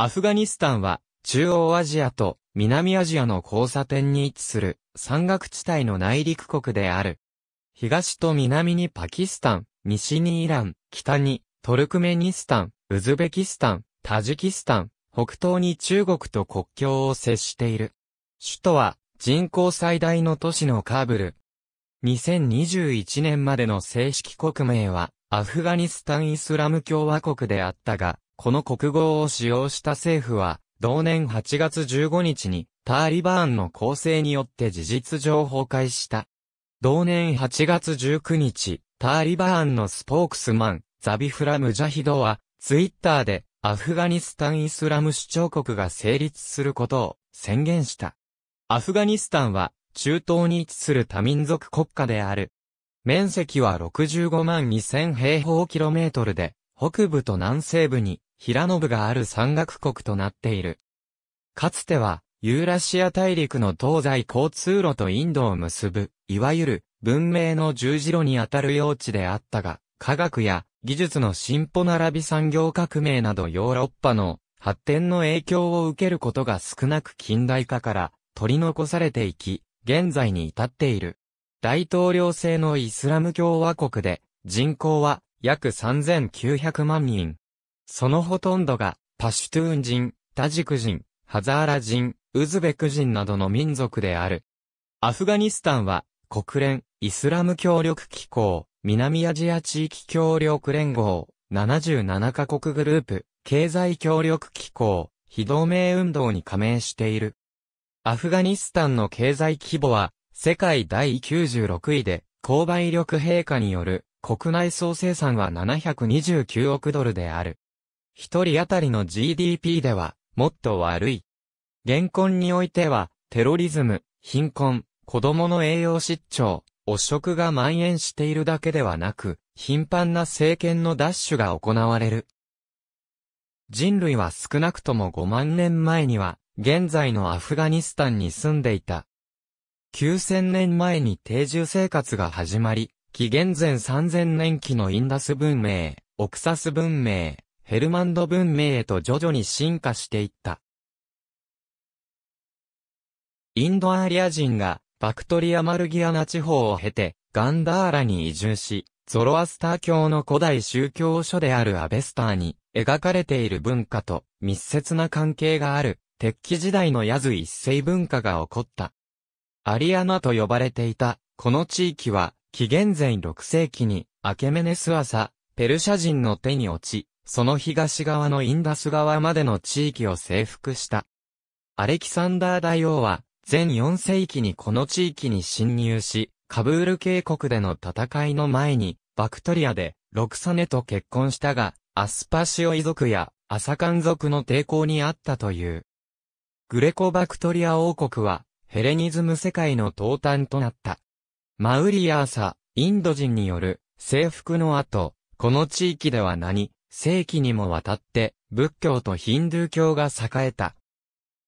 アフガニスタンは中央アジアと南アジアの交差点に位置する山岳地帯の内陸国である。東と南にパキスタン、西にイラン、北にトルクメニスタン、ウズベキスタン、タジキスタン、北東に中国と国境を接している。首都は人口最大の都市のカーブル。2021年までの正式国名はアフガニスタンイスラム共和国であったが、この国号を使用した政府は、同年8月15日に、ターリバーンの構成によって事実上崩壊した。同年8月19日、ターリバーンのスポークスマン、ザビフラ・ムジャヒドは、ツイッターで、アフガニスタン・イスラム主張国が成立することを宣言した。アフガニスタンは、中東に位置する多民族国家である。面積は65万2000平方キロメートルで、北部と南西部に平信がある山岳国となっている。かつては、ユーラシア大陸の東西交通路とインドを結ぶ、いわゆる文明の十字路にあたる用地であったが、科学や技術の進歩並び産業革命などヨーロッパの発展の影響を受けることが少なく近代化から取り残されていき、現在に至っている。大統領制のイスラム共和国で人口は約3900万人。そのほとんどが、パシュトゥーン人、タジク人、ハザーラ人、ウズベク人などの民族である。アフガニスタンは、国連、イスラム協力機構、南アジア地域協力連合、77カ国グループ、経済協力機構、非同盟運動に加盟している。アフガニスタンの経済規模は、世界第96位で、購買力陛下による国内総生産は729億ドルである。一人当たりの GDP では、もっと悪い。現婚においては、テロリズム、貧困、子供の栄養失調、汚職が蔓延しているだけではなく、頻繁な政権の奪取が行われる。人類は少なくとも5万年前には、現在のアフガニスタンに住んでいた。9000年前に定住生活が始まり、紀元前3000年期のインダス文明、オクサス文明、ヘルマンド文明へと徐々に進化していった。インドアリア人がバクトリア・マルギアナ地方を経てガンダーラに移住し、ゾロアスター教の古代宗教書であるアベスターに描かれている文化と密接な関係がある鉄器時代のヤズ一世文化が起こった。アリアナと呼ばれていたこの地域は紀元前6世紀にアケメネス朝、ペルシャ人の手に落ち、その東側のインダス川までの地域を征服した。アレキサンダー大王は、全4世紀にこの地域に侵入し、カブール渓谷での戦いの前に、バクトリアで、ロクサネと結婚したが、アスパシオ遺族や、アサカン族の抵抗にあったという。グレコバクトリア王国は、ヘレニズム世界の東端となった。マウリアーサ、インド人による、征服の後、この地域では何、世紀にもわたって仏教とヒンドゥー教が栄えた。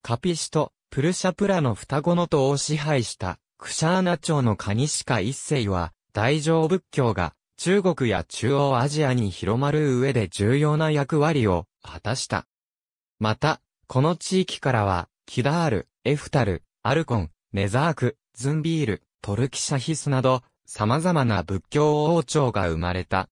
カピシとプルシャプラの双子の塔を支配したクシャーナ朝のカニシカ一世は大乗仏教が中国や中央アジアに広まる上で重要な役割を果たした。また、この地域からはキダール、エフタル、アルコン、ネザーク、ズンビール、トルキシャヒスなど様々な仏教王朝が生まれた。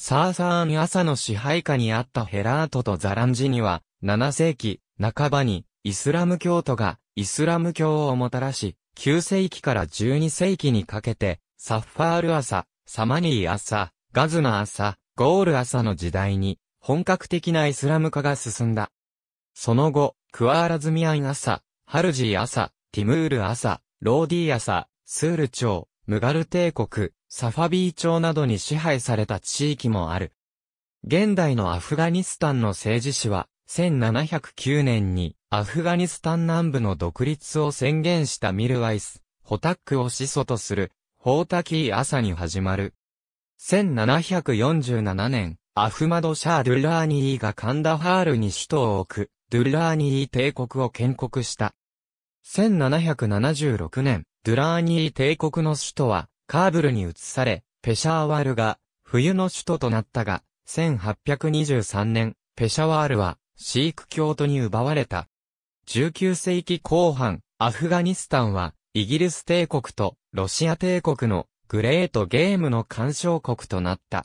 サーサーン朝の支配下にあったヘラートとザランジには、7世紀半ばにイスラム教徒がイスラム教をもたらし、9世紀から12世紀にかけて、サッファール朝、サマニー朝、ガズナ朝、ゴール朝の時代に、本格的なイスラム化が進んだ。その後、クワーラズミアン朝、ハルジー朝、ティムール朝、ローディー朝、スール朝、ムガル帝国、サファビー朝などに支配された地域もある。現代のアフガニスタンの政治史は、1709年にアフガニスタン南部の独立を宣言したミルワイス、ホタックを始祖とする、ホータキー朝に始まる。1747年、アフマド・シャー・ドゥラーニーがカンダハールに首都を置く、ドゥラーニー帝国を建国した。1776年、ドゥラーニー帝国の首都はカーブルに移され、ペシャーワールが冬の首都となったが、1823年、ペシャワールはシーク教徒に奪われた。19世紀後半、アフガニスタンはイギリス帝国とロシア帝国のグレートゲームの干渉国となった。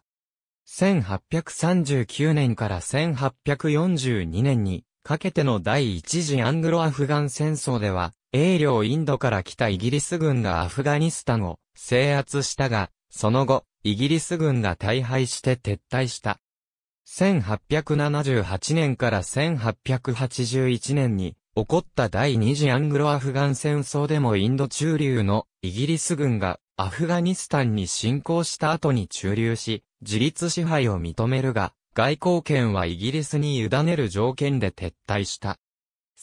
1839年から1842年にかけての第一次アングロアフガン戦争では、英領インドから来たイギリス軍がアフガニスタンを制圧したが、その後、イギリス軍が大敗して撤退した。1878年から1881年に起こった第二次アングロアフガン戦争でもインド中流のイギリス軍がアフガニスタンに侵攻した後に駐留し、自立支配を認めるが、外交権はイギリスに委ねる条件で撤退した。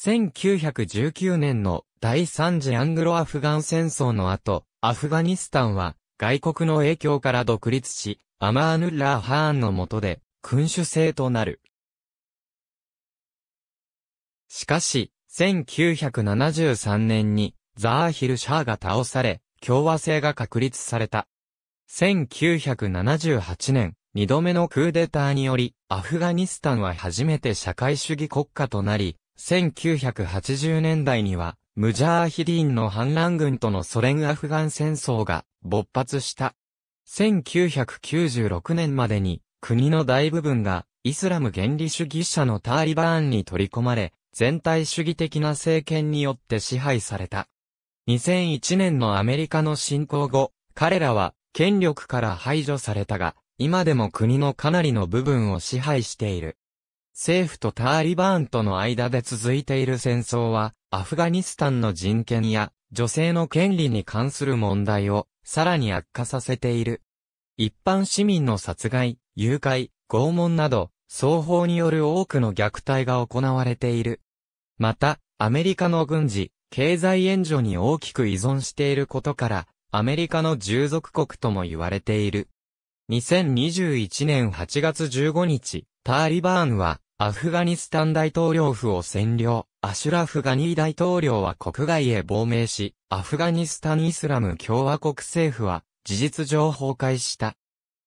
1919年の第3次アングロアフガン戦争の後、アフガニスタンは外国の影響から独立し、アマーヌッラー・ハーンの下で君主制となる。しかし、1973年にザーヒル・シャーが倒され、共和制が確立された。1978年、二度目のクーデターにより、アフガニスタンは初めて社会主義国家となり、1980年代には、ムジャーヒディンの反乱軍とのソ連アフガン戦争が勃発した。1996年までに、国の大部分が、イスラム原理主義者のタリバーンに取り込まれ、全体主義的な政権によって支配された。2001年のアメリカの侵攻後、彼らは権力から排除されたが、今でも国のかなりの部分を支配している。政府とターリバーンとの間で続いている戦争は、アフガニスタンの人権や女性の権利に関する問題をさらに悪化させている。一般市民の殺害、誘拐、拷問など、双方による多くの虐待が行われている。また、アメリカの軍事、経済援助に大きく依存していることから、アメリカの従属国とも言われている。2021年8月15日、ターリバーンは、アフガニスタン大統領府を占領、アシュラフガニー大統領は国外へ亡命し、アフガニスタンイスラム共和国政府は、事実上崩壊した。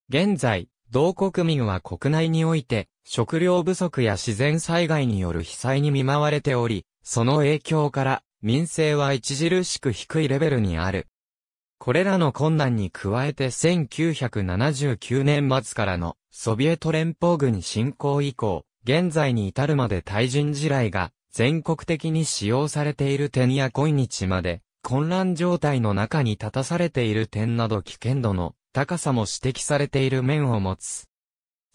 現在、同国民は国内において、食料不足や自然災害による被災に見舞われており、その影響から、民生は著しく低いレベルにある。これらの困難に加えて1979年末からのソビエト連邦軍侵攻以降、現在に至るまで対人地雷が全国的に使用されている点や今日まで混乱状態の中に立たされている点など危険度の高さも指摘されている面を持つ。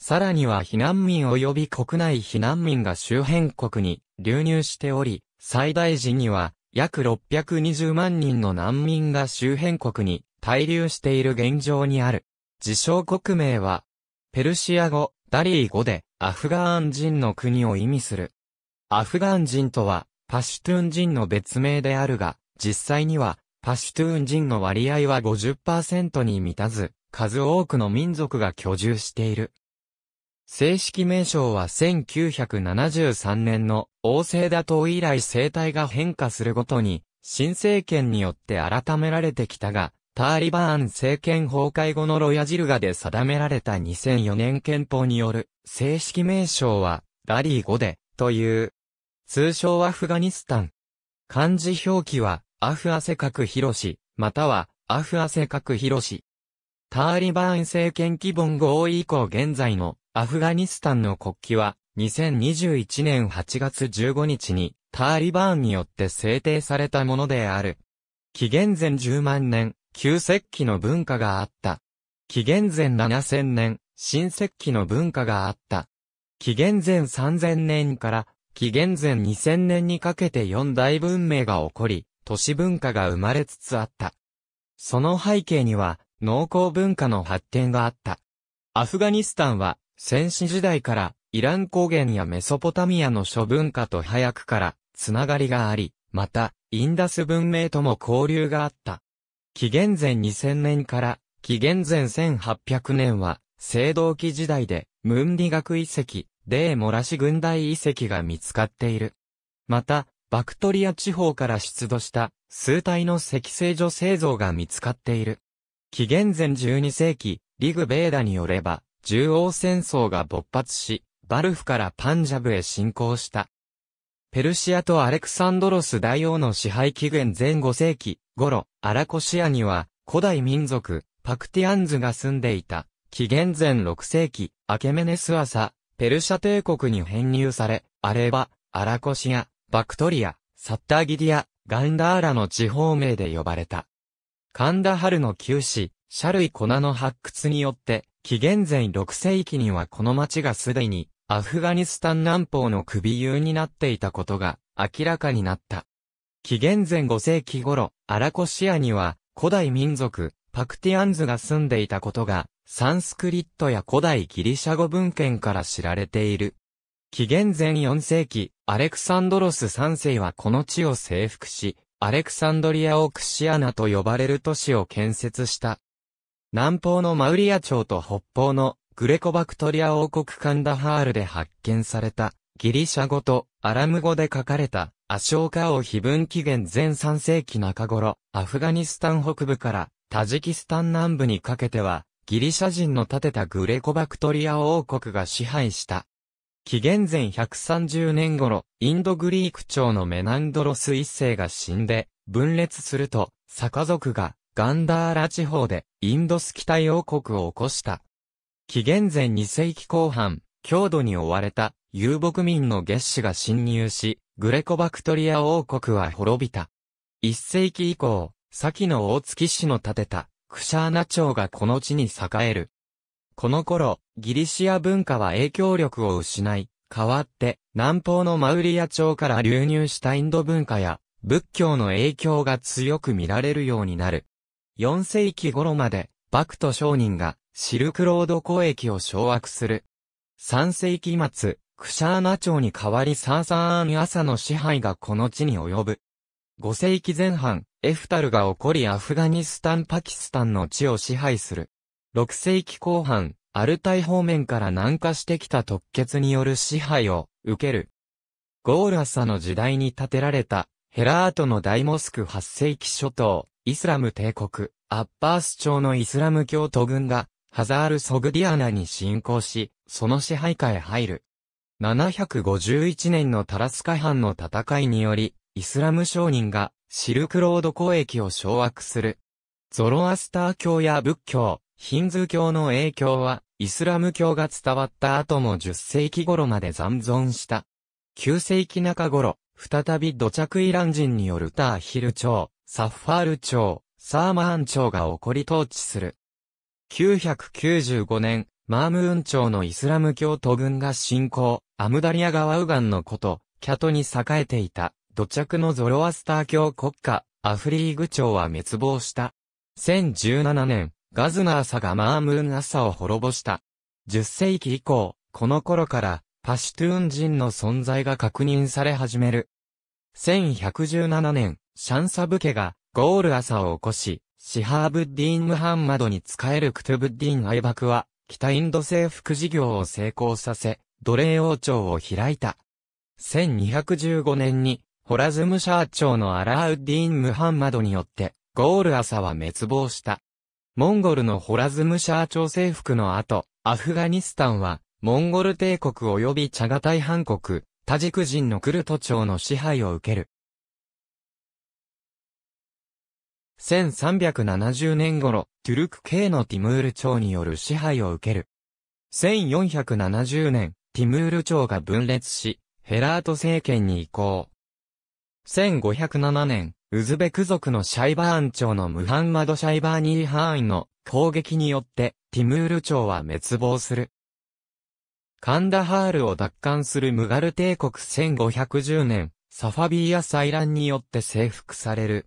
さらには避難民及び国内避難民が周辺国に流入しており、最大時には約620万人の難民が周辺国に滞留している現状にある。自称国名は、ペルシア語、ダリー語で、アフガーン人の国を意味する。アフガン人とは、パシュトゥーン人の別名であるが、実際には、パシュトゥーン人の割合は50%に満たず、数多くの民族が居住している。正式名称は1973年の王政打倒以来生態が変化するごとに、新政権によって改められてきたが、ターリバーン政権崩壊後のロヤジルガで定められた2004年憲法による正式名称はラリー5でという。通称アフガニスタン。漢字表記はアフアセカクヒロシ、またはアフアセカクヒロシ。ターリバーン政権基本合意以降現在のアフガニスタンの国旗は、2021年8月15日に、タリバーンによって制定されたものである。紀元前10万年、旧石器の文化があった。紀元前7000年、新石器の文化があった。紀元前3000年から紀元前2000年にかけて四大文明が起こり、都市文化が生まれつつあった。その背景には、農耕文化の発展があった。アフガニスタンは、戦死時代からイラン高原やメソポタミアの諸文化と早くからつながりがあり、また、インダス文明とも交流があった。紀元前2000年から紀元前1800年は、青銅器時代で、ムンリ学遺跡、デーモラシ軍大遺跡が見つかっている。また、バクトリア地方から出土した数体の石製女性像が見つかっている。紀元前12世紀、リグ・ベーダによれば、中央戦争が勃発し、バルフからパンジャブへ侵攻した。ペルシアとアレクサンドロス大王の支配期限前5世紀頃、アラコシアには古代民族、パクティアンズが住んでいた。紀元前6世紀、アケメネス朝、ペルシャ帝国に編入され、アレバ、アラコシア、バクトリア、サッターギディア、ガンダーラの地方名で呼ばれた。カンダハルの旧市、シャルイコナの発掘によって、紀元前6世紀にはこの町がすでにアフガニスタン南方の首有になっていたことが明らかになった。紀元前5世紀頃、アラコシアには古代民族パクティアンズが住んでいたことがサンスクリットや古代ギリシャ語文献から知られている。紀元前4世紀、アレクサンドロス3世はこの地を征服し、アレクサンドリア・オクシアナと呼ばれる都市を建設した。南方のマウリア朝と北方のグレコバクトリア王国カンダハールで発見されたギリシャ語とアラム語で書かれたアショーカ王碑文紀元前3世紀中頃、アフガニスタン北部からタジキスタン南部にかけてはギリシャ人の建てたグレコバクトリア王国が支配した。紀元前130年頃、インドグリーク朝のメナンドロス一世が死んで、分裂すると、坂族がガンダーラ地方でインドス北待王国を起こした。紀元前2世紀後半、郷土に追われた遊牧民の月子が侵入し、グレコバクトリア王国は滅びた。1世紀以降、先の大月氏の建てたクシャーナ朝がこの地に栄える。この頃、ギリシア文化は影響力を失い、代わって南方のマウリア朝から流入したインド文化や仏教の影響が強く見られるようになる。4世紀頃まで、幕と商人がシルクロード交易を掌握する。3世紀末、クシャーナ朝に代わりサーサーン・アサの支配がこの地に及ぶ。5世紀前半、エフタルが起こりアフガニスタン・パキスタンの地を支配する。6世紀後半、アルタイ方面から南下してきた突血による支配を受ける。ゴーラサの時代に建てられた、ヘラートの大モスク8世紀初頭、イスラム帝国、アッバース朝のイスラム教徒軍が、ハザール・ソグディアナに侵攻し、その支配下へ入る。751年のタラスカ藩の戦いにより、イスラム商人がシルクロード交易を掌握する。ゾロアスター教や仏教、ヒンズー教の影響は、イスラム教が伝わった後も10世紀頃まで残存した。9世紀中頃、再び土着イラン人によるターヒル朝、サッファール朝、サーマーン朝が起こり統治する。995年、マームーン朝のイスラム教徒軍が侵攻、アムダリア川右岸のこと、キャトに栄えていた、土着のゾロアスター教国家、アフリーグ朝は滅亡した。1017年、ガズナーサがマームーン朝を滅ぼした。10世紀以降、この頃から、パシュトゥーン人の存在が確認され始める。1117年、シャンサブ家が、ゴール朝を起こし、シハーブッディーン・ムハンマドに仕えるクトゥブッディーン・愛爆は、北インド征服事業を成功させ、奴隷王朝を開いた。1215年に、ホラズムシャー朝のアラーウッディーン・ムハンマドによって、ゴール朝は滅亡した。モンゴルのホラズムシャー朝征服の後、アフガニスタンは、モンゴル帝国及びチャガタイ半国、タジク人のクルト朝の支配を受ける。1370年頃、トゥルク系のティムール朝による支配を受ける。1470年、ティムール朝が分裂し、ヘラート政権に移行。1507年、ウズベク族のシャイバーン朝のムハンマド・シャイバーニー・ハーンの攻撃によって、ティムール朝は滅亡する。カンダハールを奪還するムガル帝国1510年、サファビーイ祭ンによって征服される。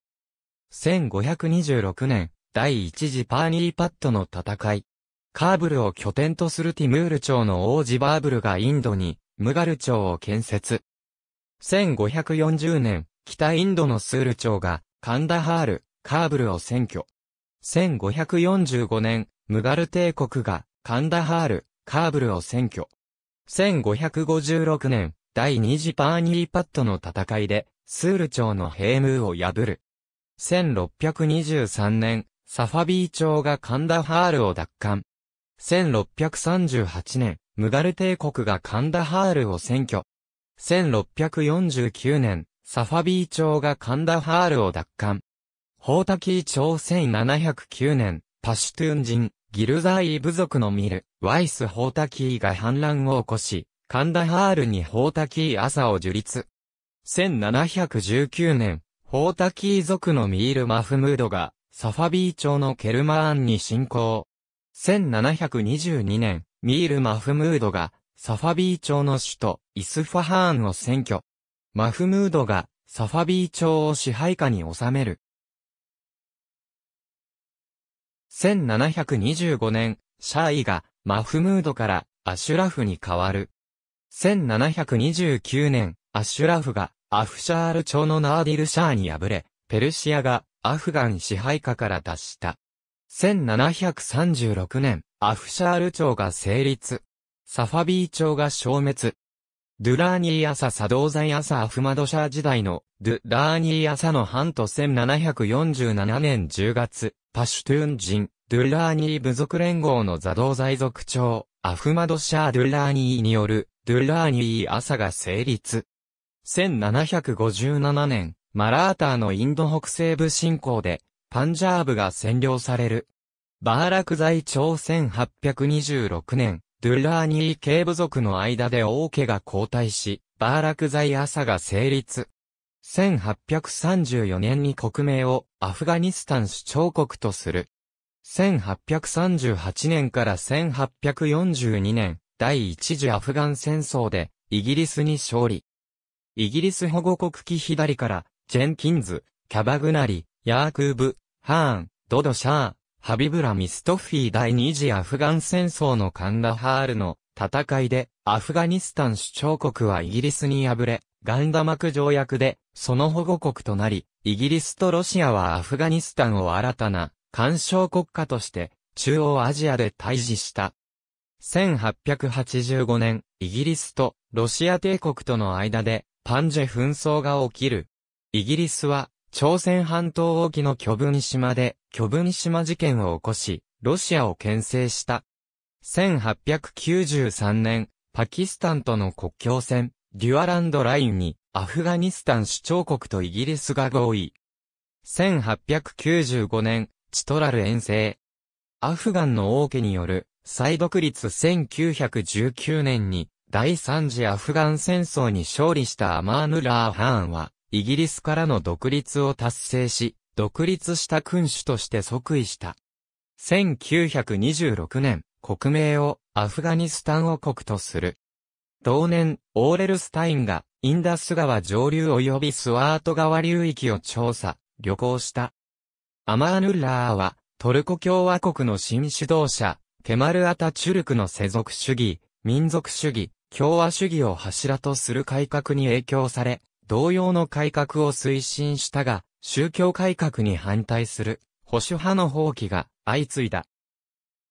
1526年、第一次パーニーパットの戦い。カーブルを拠点とするティムール朝の王子バーブルがインドに、ムガル朝を建設。1540年、北インドのスール朝が、カンダハール、カーブルを占拠。1545年、ムガル帝国が、カンダハール、カーブルを占拠。1556年、第二次パーニーパットの戦いで、スール朝のヘームーを破る。1623年、サファビー朝がカンダハールを奪還。1638年、ムガル帝国がカンダハールを占拠。1649年、サファビー朝がカンダハールを奪還。ホータキー朝1709年、パシュトゥン人、ギルザイ部族のミル、ワイス・ホータキーが反乱を起こし、カンダハールにホータキー朝を樹立。1719年、ホータキー族のミール・マフムードが、サファビー朝のケルマーンに侵攻。1722年、ミール・マフムードが、サファビー朝の首都、イスファハーンを占拠。マフムードが、サファビー朝を支配下に収める。1725年、シャーイが、マフムードから、アシュラフに変わる。1729年、アシュラフが、アフシャール朝のナーディルシャーに敗れ、ペルシアがアフガン支配下から脱した。1736年、アフシャール朝が成立。サファビー朝が消滅。ドゥラーニー朝サドーザイ朝アフマドシャー時代のドゥラーニー朝の半と1747年10月、パシュトゥーン人、ドゥラーニー部族連合のザドーザイ族長、アフマドシャードゥラーニーによるドゥラーニー朝が成立。1757年、マラーターのインド北西部侵攻で、パンジャーブが占領される。バーラク在朝1826年、ドゥラーニー系部族の間で王家が交代し、バーラク在朝が成立。1834年に国名をアフガニスタン主張国とする。1838年から1842年、第一次アフガン戦争で、イギリスに勝利。イギリス保護国旗左から、ジェンキンズ、キャバグナリ、ヤークーブ、ハーン、ドドシャー、ハビブラ・ミストフィー第二次アフガン戦争のカンダハールの戦いで、アフガニスタン主張国はイギリスに敗れ、ガンダマク条約で、その保護国となり、イギリスとロシアはアフガニスタンを新たな、干渉国家として、中央アジアで対峙した。1885年、イギリスとロシア帝国との間でパンジェ紛争が起きる。イギリスは、朝鮮半島沖の巨文島で、巨文島事件を起こし、ロシアを牽制した。1893年、パキスタンとの国境線、デュアランドラインに、アフガニスタン首長国とイギリスが合意。1895年、チトラル遠征。アフガンの王家による、再独立1919年に、第三次アフガン戦争に勝利したアマーヌ・ラー・ハーンは、イギリスからの独立を達成し、独立した君主として即位した。1926年、国名をアフガニスタン王国とする。同年、オーレルスタインがインダス川上流及びスワート川流域を調査、旅行した。アマーヌ・ラーは、トルコ共和国の新指導者、ケマル・アタチュルクの世俗主義、民族主義、共和主義を柱とする改革に影響され、同様の改革を推進したが、宗教改革に反対する保守派の放棄が相次いだ。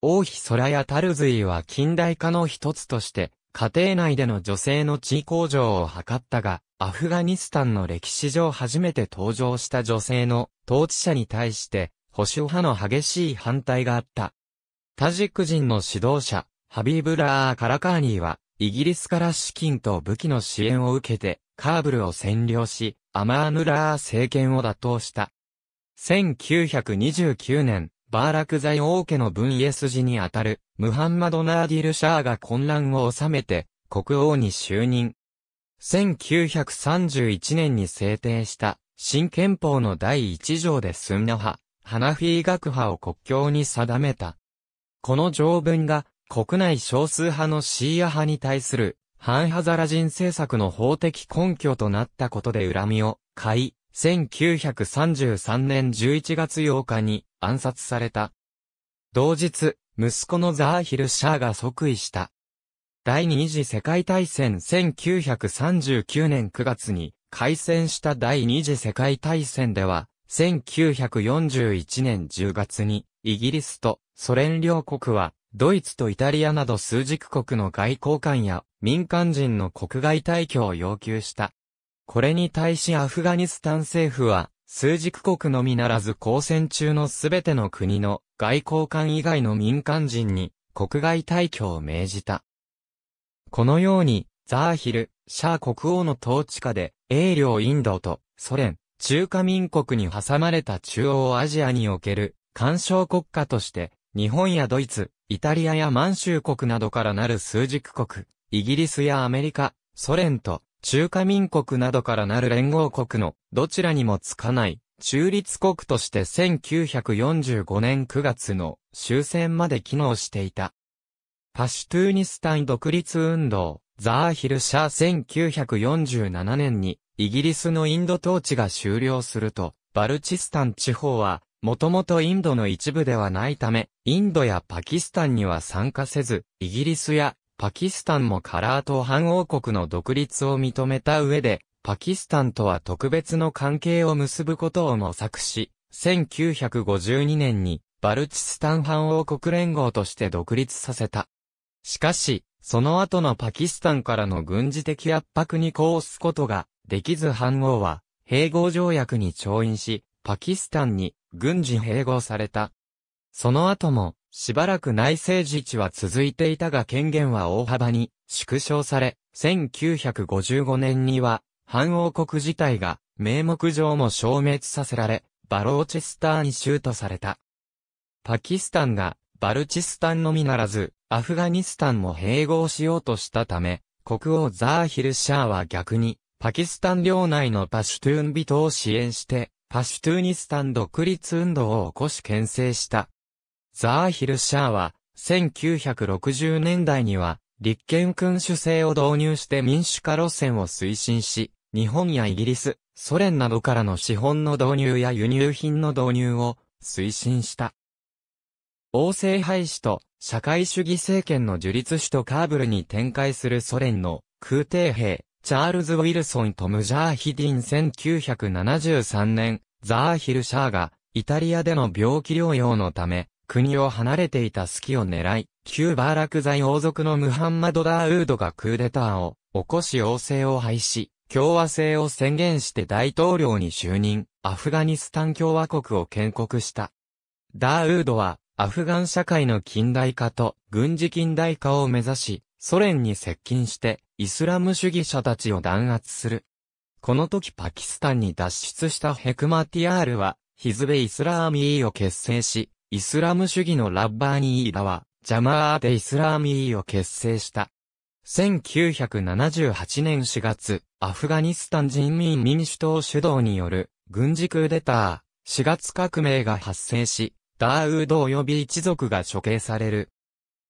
王妃空やタルズイは近代化の一つとして、家庭内での女性の地位向上を図ったが、アフガニスタンの歴史上初めて登場した女性の統治者に対して、保守派の激しい反対があった。タジック人の指導者、ハビーブラー・カラカーニーは、イギリスから資金と武器の支援を受けて、カーブルを占領し、アマーヌラー政権を打倒した。1929年、バーラクイ王家の分家筋にあたる、ムハンマド・ナーディル・シャーが混乱を収めて、国王に就任。1931年に制定した、新憲法の第一条でスンナ派、ハナフィー学派を国境に定めた。この条文が、国内少数派のシーア派に対する、反ハザラ人政策の法的根拠となったことで恨みを買い、1933年11月8日に暗殺された。同日、息子のザーヒル・シャーが即位した。第二次世界大戦1939年9月に開戦した第二次世界大戦では、1941年10月にイギリスとソ連両国はドイツとイタリアなど数軸国の外交官や民間人の国外退去を要求した。これに対しアフガニスタン政府は、数軸国のみならず交戦中のすべての国の外交官以外の民間人に国外退去を命じた。このように、ザーヒル、シャー国王の統治下で、英領インドとソ連、中華民国に挟まれた中央アジアにおける干渉国家として、日本やドイツ、イタリアや満州国などからなる枢軸国、イギリスやアメリカ、ソ連と、中華民国などからなる連合国の、どちらにもつかない、中立国として1945年9月の終戦まで機能していた。パシュトゥーニスタン独立運動、ザーヒルシャー1947年に、イギリスのインド統治が終了すると、バルチスタン地方は、もともとインドの一部ではないため、インドやパキスタンには参加せず、イギリスやパキスタンもカラーと。反王国の独立を認めた上で、パキスタンとは特別の関係を結ぶことを模索し、1952年にバルチスタン反王国連合として独立させた。しかし、その後のパキスタンからの軍事的圧迫に抗すことができず反王は、併合条約に調印し、パキスタンに軍事併合された。その後も、しばらく内政自治は続いていたが権限は大幅に縮小され、1955年には、反王国自体が名目上も消滅させられ、バローチスターに州とされた。パキスタンがバルチスタンのみならず、アフガニスタンも併合しようとしたため、国王ザーヒル・シャーは逆に、パキスタン領内のパシュトゥーン人を支援して、パシュトゥーニスタン独立運動を起こし牽制した。ザーヒル・シャーは、1960年代には、立憲君主制を導入して民主化路線を推進し、日本やイギリス、ソ連などからの資本の導入や輸入品の導入を推進した。王政廃止と社会主義政権の樹立首都カーブルに展開するソ連の空挺兵、チャールズ・ウィルソンとムジャーヒディン1973年、ザーヒル・シャーが、イタリアでの病気療養のため、国を離れていた隙を狙い、旧バーラクザ王族のムハンマド・ダーウードがクーデターを起こし王政を廃止、共和制を宣言して大統領に就任、アフガニスタン共和国を建国した。ダーウードは、アフガン社会の近代化と軍事近代化を目指し、ソ連に接近して、イスラム主義者たちを弾圧する。この時パキスタンに脱出したヘクマティアールは、ヒズベ・イスラーミーを結成し、イスラム主義のラッバーニーダは、ジャマーでイスラーミーを結成した。1978年4月、アフガニスタン人民民主党主導による軍事クーデター、4月革命が発生し、ダーウード及び一族が処刑される。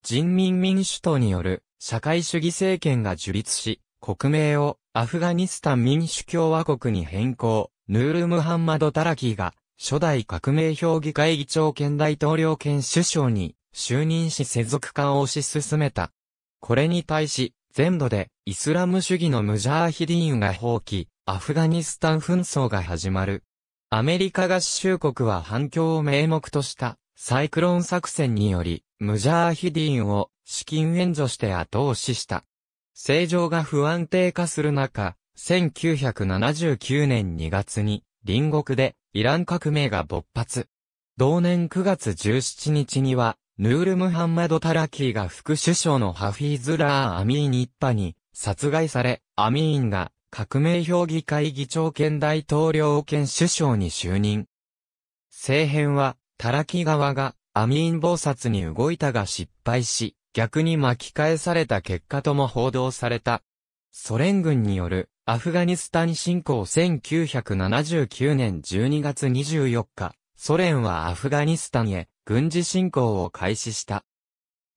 人民民主党による社会主義政権が樹立し、国名をアフガニスタン民主共和国に変更、ヌール・ムハンマド・タラキーが初代革命評議会議長兼大統領兼首相に就任し世俗化を推し進めた。これに対し、全土でイスラム主義のムジャーヒディーンが放棄、アフガニスタン紛争が始まる。アメリカ合衆国は反響を名目としたサイクロン作戦によりムジャーヒディンを資金援助して後押しした。政情が不安定化する中、1979年2月に、隣国でイラン革命が勃発。同年9月17日には、ヌール・ムハンマド・タラキーが副首相のハフィーズ・ラー・アミーン一派に殺害され、アミーンが革命評議会議長兼大統領兼首相に就任。政変は、タラキ側がアミーン謀殺に動いたが失敗し、逆に巻き返された結果とも報道された。ソ連軍によるアフガニスタン侵攻1979年12月24日、ソ連はアフガニスタンへ軍事侵攻を開始した。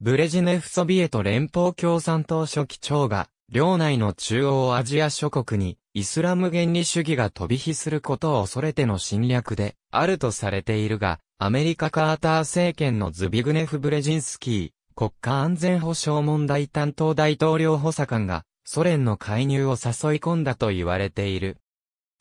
ブレジネフソビエト連邦共産党書記長が、領内の中央アジア諸国にイスラム原理主義が飛び火することを恐れての侵略であるとされているが、アメリカカーター政権のズビグネフ・ブレジンスキー、国家安全保障問題担当大統領補佐官が、ソ連の介入を誘い込んだと言われている。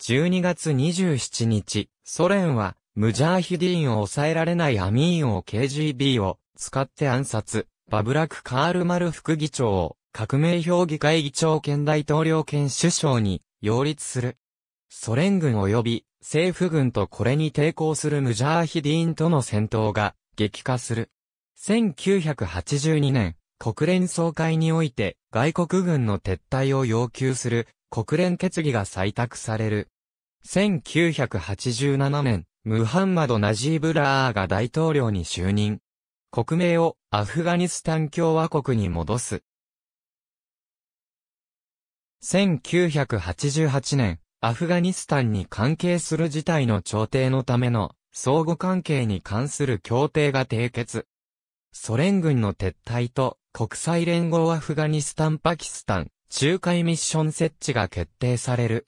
12月27日、ソ連は、ムジャーヒディーンを抑えられないアミーンを KGB を使って暗殺、バブラク・カールマル副議長を革命評議会議長兼大統領兼首相に擁立する。ソ連軍及び政府軍とこれに抵抗するムジャーヒディーンとの戦闘が激化する。1982年、国連総会において外国軍の撤退を要求する国連決議が採択される。1987年、ムハンマド・ナジーブ・ラーが大統領に就任。国名をアフガニスタン共和国に戻す。1988年、アフガニスタンに関係する事態の調停のための相互関係に関する協定が締結。ソ連軍の撤退と国際連合アフガニスタン・パキスタン仲介ミッション設置が決定される。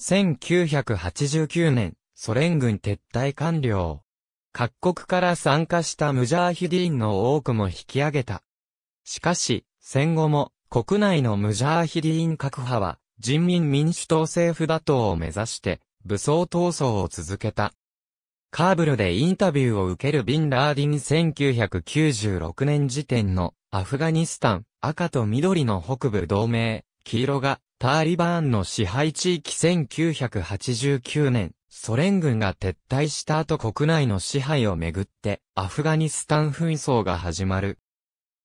1989年、ソ連軍撤退完了。各国から参加したムジャーヒディーンの多くも引き上げた。しかし、戦後も国内のムジャーヒディーン核派は、人民民主党政府打倒を目指して、武装闘争を続けた。カーブルでインタビューを受けるビンラーディン1996年時点のアフガニスタン、赤と緑の北部同盟、黄色がタリバーンの支配地域1989年、ソ連軍が撤退した後国内の支配をめぐってアフガニスタン紛争が始まる。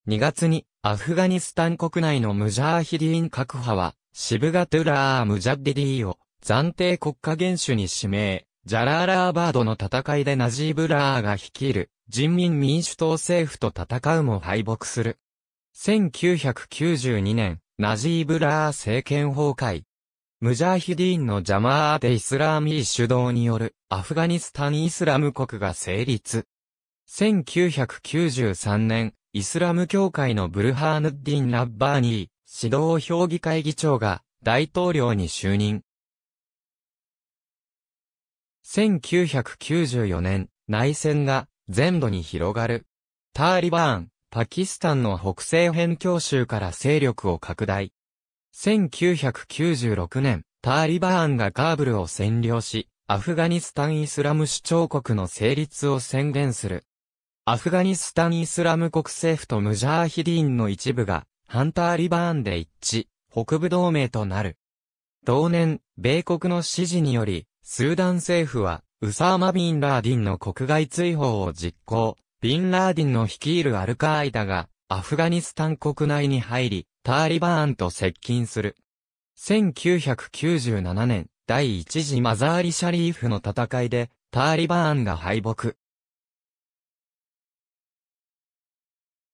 2月にアフガニスタン国内のムジャーヒディーン各派は、シブガトゥラー・ムジャッディディを暫定国家元首に指名、ジャラーラーバードの戦いでナジーブラーが率いる人民民主党政府と戦うも敗北する。1992年、ナジーブラー政権崩壊。ムジャーヒディーンのジャマーテ・イスラーミー主導によるアフガニスタンイスラム国が成立。1993年、イスラム教会のブルハーヌッディン・ラッバーニー、指導評議会議長が大統領に就任。1994年、内戦が全土に広がる。ターリバーン、パキスタンの北西辺境州から勢力を拡大。1996年、ターリバーンがカーブルを占領し、アフガニスタンイスラム主張国の成立を宣言する。アフガニスタンイスラム国政府とムジャーヒディーンの一部が、ハンター・リバーンで一致、北部同盟となる。同年、米国の指示により、スーダン政府は、ウサーマ・ビン・ラーディンの国外追放を実行、ビン・ラーディンの率いるアルカーイダが、アフガニスタン国内に入り、ターリバーンと接近する。1997年、第一次マザーリ・シャリーフの戦いで、ターリバーンが敗北。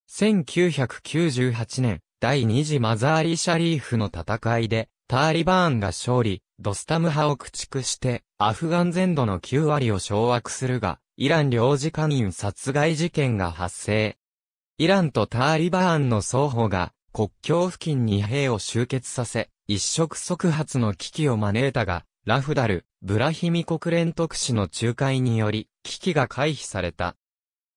1998年、第二次マザーリ・シャリーフの戦いで、ターリバーンが勝利、ドスタム派を駆逐して、アフガン全土の9割を掌握するが、イラン領事官員殺害事件が発生。イランとターリバーンの双方が、国境付近に兵を集結させ、一触即発の危機を招いたが、ラフダル、ブラヒミ国連特使の仲介により、危機が回避された。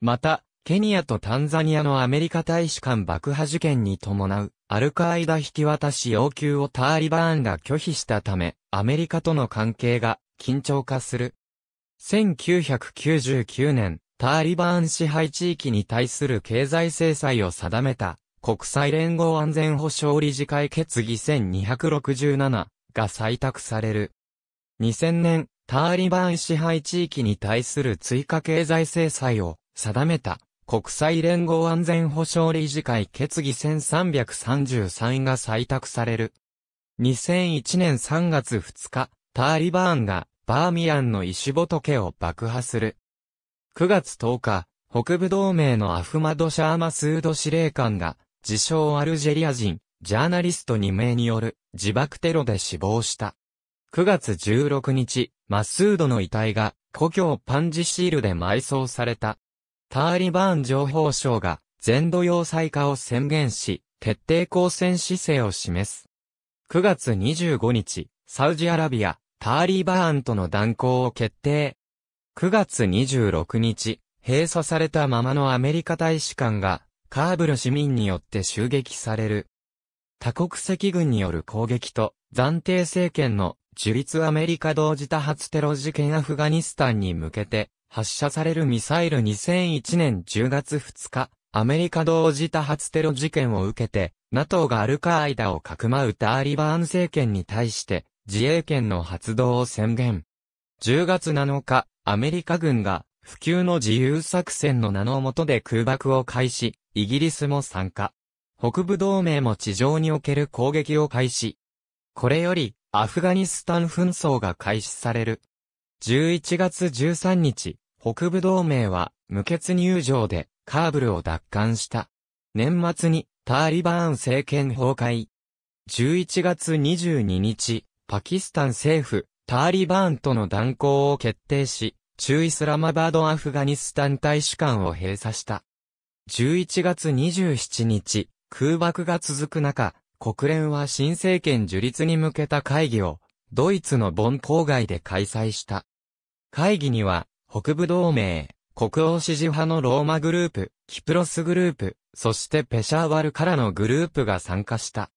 また、ケニアとタンザニアのアメリカ大使館爆破事件に伴う、アルカイダ引き渡し要求をターリバーンが拒否したため、アメリカとの関係が緊張化する。1999年、ターリバーン支配地域に対する経済制裁を定めた、国際連合安全保障理事会決議1267が採択される。2000年、ターリバーン支配地域に対する追加経済制裁を定めた国際連合安全保障理事会決議1333が採択される。2001年3月2日、ターリバーンがバーミヤンの石仏を爆破する。9月10日、北部同盟のアフマド・シャーマスード司令官が、自称アルジェリア人、ジャーナリスト2名による自爆テロで死亡した。9月16日、マスードの遺体が故郷パンジシールで埋葬された。ターリバーン情報省が全土要塞化を宣言し、徹底抗戦姿勢を示す。9月25日、サウジアラビア、ターリバーンとの断交を決定。9月26日、閉鎖されたままのアメリカ大使館が、カーブル市民によって襲撃される。多国籍軍による攻撃と、暫定政権の樹立アメリカ同時多発テロ事件アフガニスタンに向けて、発射されるミサイル2001年10月2日、アメリカ同時多発テロ事件を受けて、NATO がアルカーイダをかくまうターリバーン政権に対して、自衛権の発動を宣言。10月7日、アメリカ軍が、普及の自由作戦の名の下で空爆を開始、イギリスも参加。北部同盟も地上における攻撃を開始。これより、アフガニスタン紛争が開始される。11月13日、北部同盟は無血入場でカーブルを奪還した。年末にタリバーン政権崩壊。11月22日、パキスタン政府、タリバーンとの断交を決定し、中イスラマバードアフガニスタン大使館を閉鎖した。11月27日、空爆が続く中、国連は新政権樹立に向けた会議を、ドイツのボン郊外で開催した。会議には、北部同盟、国王支持派のローマグループ、キプロスグループ、そしてペシャーワルからのグループが参加した。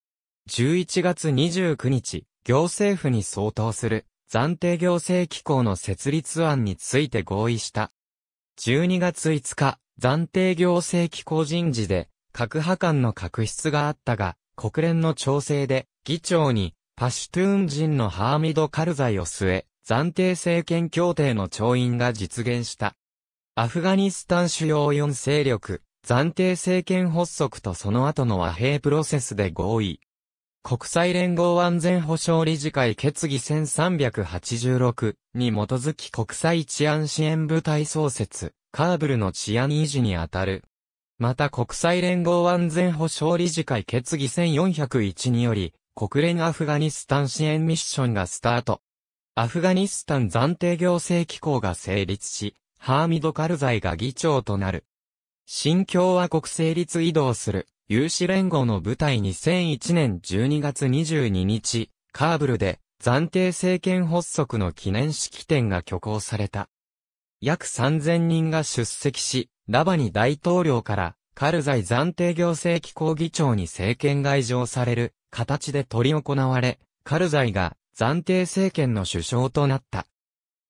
11月29日、行政府に相当する暫定行政機構の設立案について合意した。12月5日、暫定行政機構人事で、各派間の確執があったが、国連の調整で、議長に、パシュトゥーン人のハーミド・カルザイを据え、暫定政権協定の調印が実現した。アフガニスタン主要4勢力、暫定政権発足とその後の和平プロセスで合意。国際連合安全保障理事会決議1386に基づき国際治安支援部隊創設、カーブルの治安維持にあたる。また国際連合安全保障理事会決議1401により、国連アフガニスタン支援ミッションがスタート。アフガニスタン暫定行政機構が成立し、ハーミド・カルザイが議長となる。新共和国成立移動する、有志連合の部隊2001年12月22日、カーブルで暫定政権発足の記念式典が挙行された。約3000人が出席し、ラバニ大統領からカルザイ暫定行政機構議長に政権外上される形で取り行われ、カルザイが暫定政権の首相となった。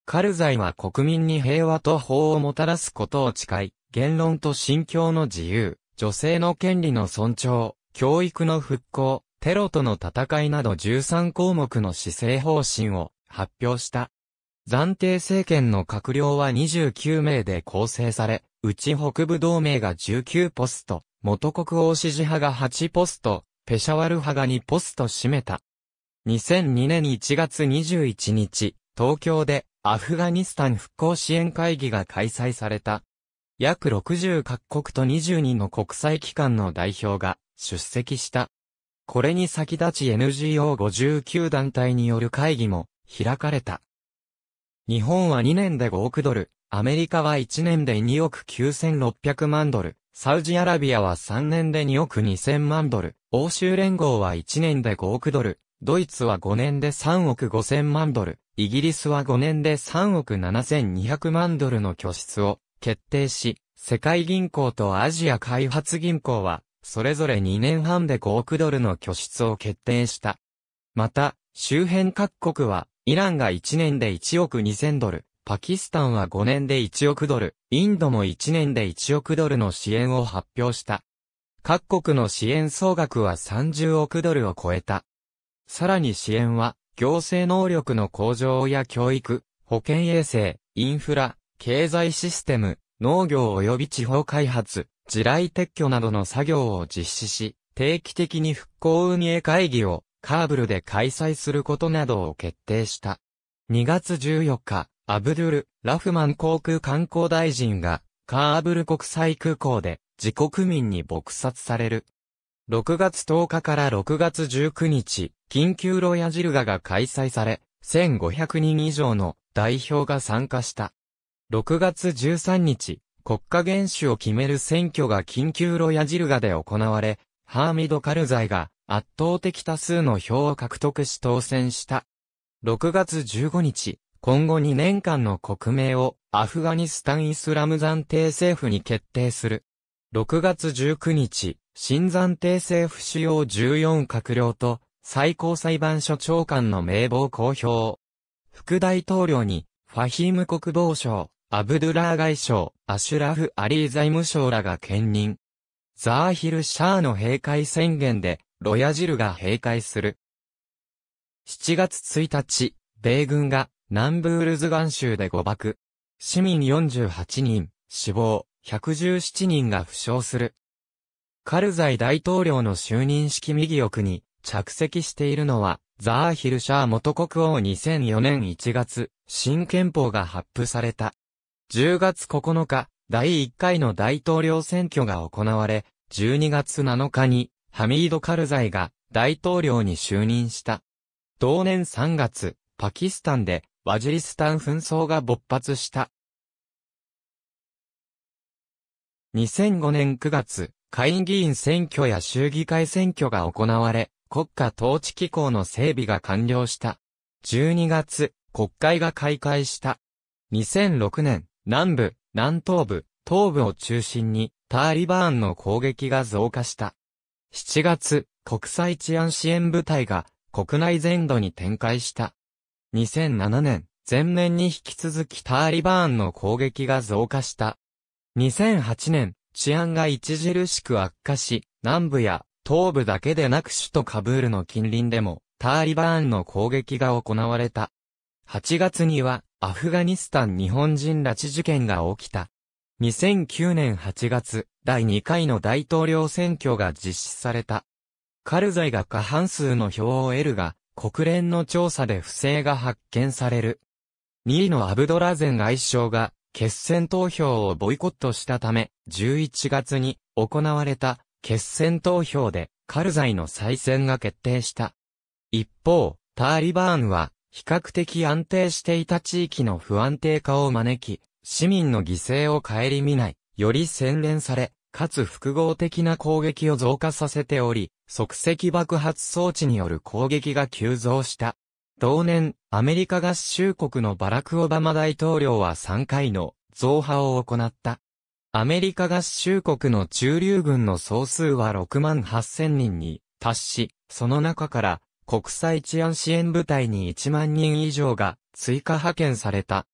カルザイは国民に平和と法をもたらすことを誓い、言論と信教の自由、女性の権利の尊重、教育の復興、テロとの戦いなど13項目の施政方針を発表した。暫定政権の閣僚は29名で構成され、うち北部同盟が19ポスト、元国王支持派が8ポスト、ペシャワル派が2ポスト占めた。2002年1月21日、東京でアフガニスタン復興支援会議が開催された。約60各国と2人の国際機関の代表が出席した。これに先立ち NGO59 団体による会議も開かれた。日本は2年で5億ドル、アメリカは1年で2億9600万ドル、サウジアラビアは3年で2億2000万ドル、欧州連合は1年で5億ドル、ドイツは5年で3億5千万ドル、イギリスは5年で3億7200万ドルの拠出を決定し、世界銀行とアジア開発銀行は、それぞれ2年半で5億ドルの拠出を決定した。また、周辺各国は、イランが1年で1億2000ドル、パキスタンは5年で1億ドル、インドも1年で1億ドルの支援を発表した。各国の支援総額は30億ドルを超えた。さらに支援は、行政能力の向上や教育、保健衛生、インフラ、経済システム、農業及び地方開発、地雷撤去などの作業を実施し、定期的に復興運営会議をカーブルで開催することなどを決定した。2月14日、アブドゥル・ラフマン航空観光大臣がカーブル国際空港で自国民に撲殺される6月10日から6月19日、緊急ロヤジルガが開催され、1500人以上の代表が参加した。6月13日、国家元首を決める選挙が緊急ロヤジルガで行われ、ハーミド・カルザイが圧倒的多数の票を獲得し当選した。6月15日、今後2年間の国名をアフガニスタン・イスラム暫定政府に決定する。6月19日、新山帝政府主要14閣僚と、最高裁判所長官の名簿を公表。副大統領に、ファヒーム国防省、アブドゥラー外相、アシュラフ・アリー財務省らが兼任。ザーヒル・シャーの閉会宣言で、ロヤジルが閉会する。7月1日、米軍が南部ウルズガン州で誤爆。市民48人、死亡、117人が負傷する。カルザイ大統領の就任式右翼に着席しているのは、ザーヒル・シャー元国王2004年1月、新憲法が発布された。10月9日、第1回の大統領選挙が行われ、12月7日に、ハミード・カルザイが大統領に就任した。同年3月、パキスタンでワジリスタン紛争が勃発した。2005年9月、下院議員選挙や衆議会選挙が行われ、国家統治機構の整備が完了した。12月、国会が開会した。2006年、南部、南東部、東部を中心に、ターリバーンの攻撃が増加した。7月、国際治安支援部隊が国内全土に展開した。2007年、前年に引き続きターリバーンの攻撃が増加した。2008年、治安が著しく悪化し、南部や東部だけでなく首都カブールの近隣でも、ターリバーンの攻撃が行われた。8月には、アフガニスタン日本人拉致事件が起きた。2009年8月、第2回の大統領選挙が実施された。カルザイが過半数の票を得るが、国連の調査で不正が発見される。2位のアブドラゼン外相が決選投票をボイコットしたため、11月に行われた決選投票でカルザイの再選が決定した。一方、ターリバーンは比較的安定していた地域の不安定化を招き、市民の犠牲を顧みない、より洗練され、かつ複合的な攻撃を増加させており、即席爆発装置による攻撃が急増した。同年、アメリカ合衆国のバラク・オバマ大統領は3回の増派を行った。アメリカ合衆国の駐留軍の総数は6万8000人に達し、その中から国際治安支援部隊に1万人以上が追加派遣された。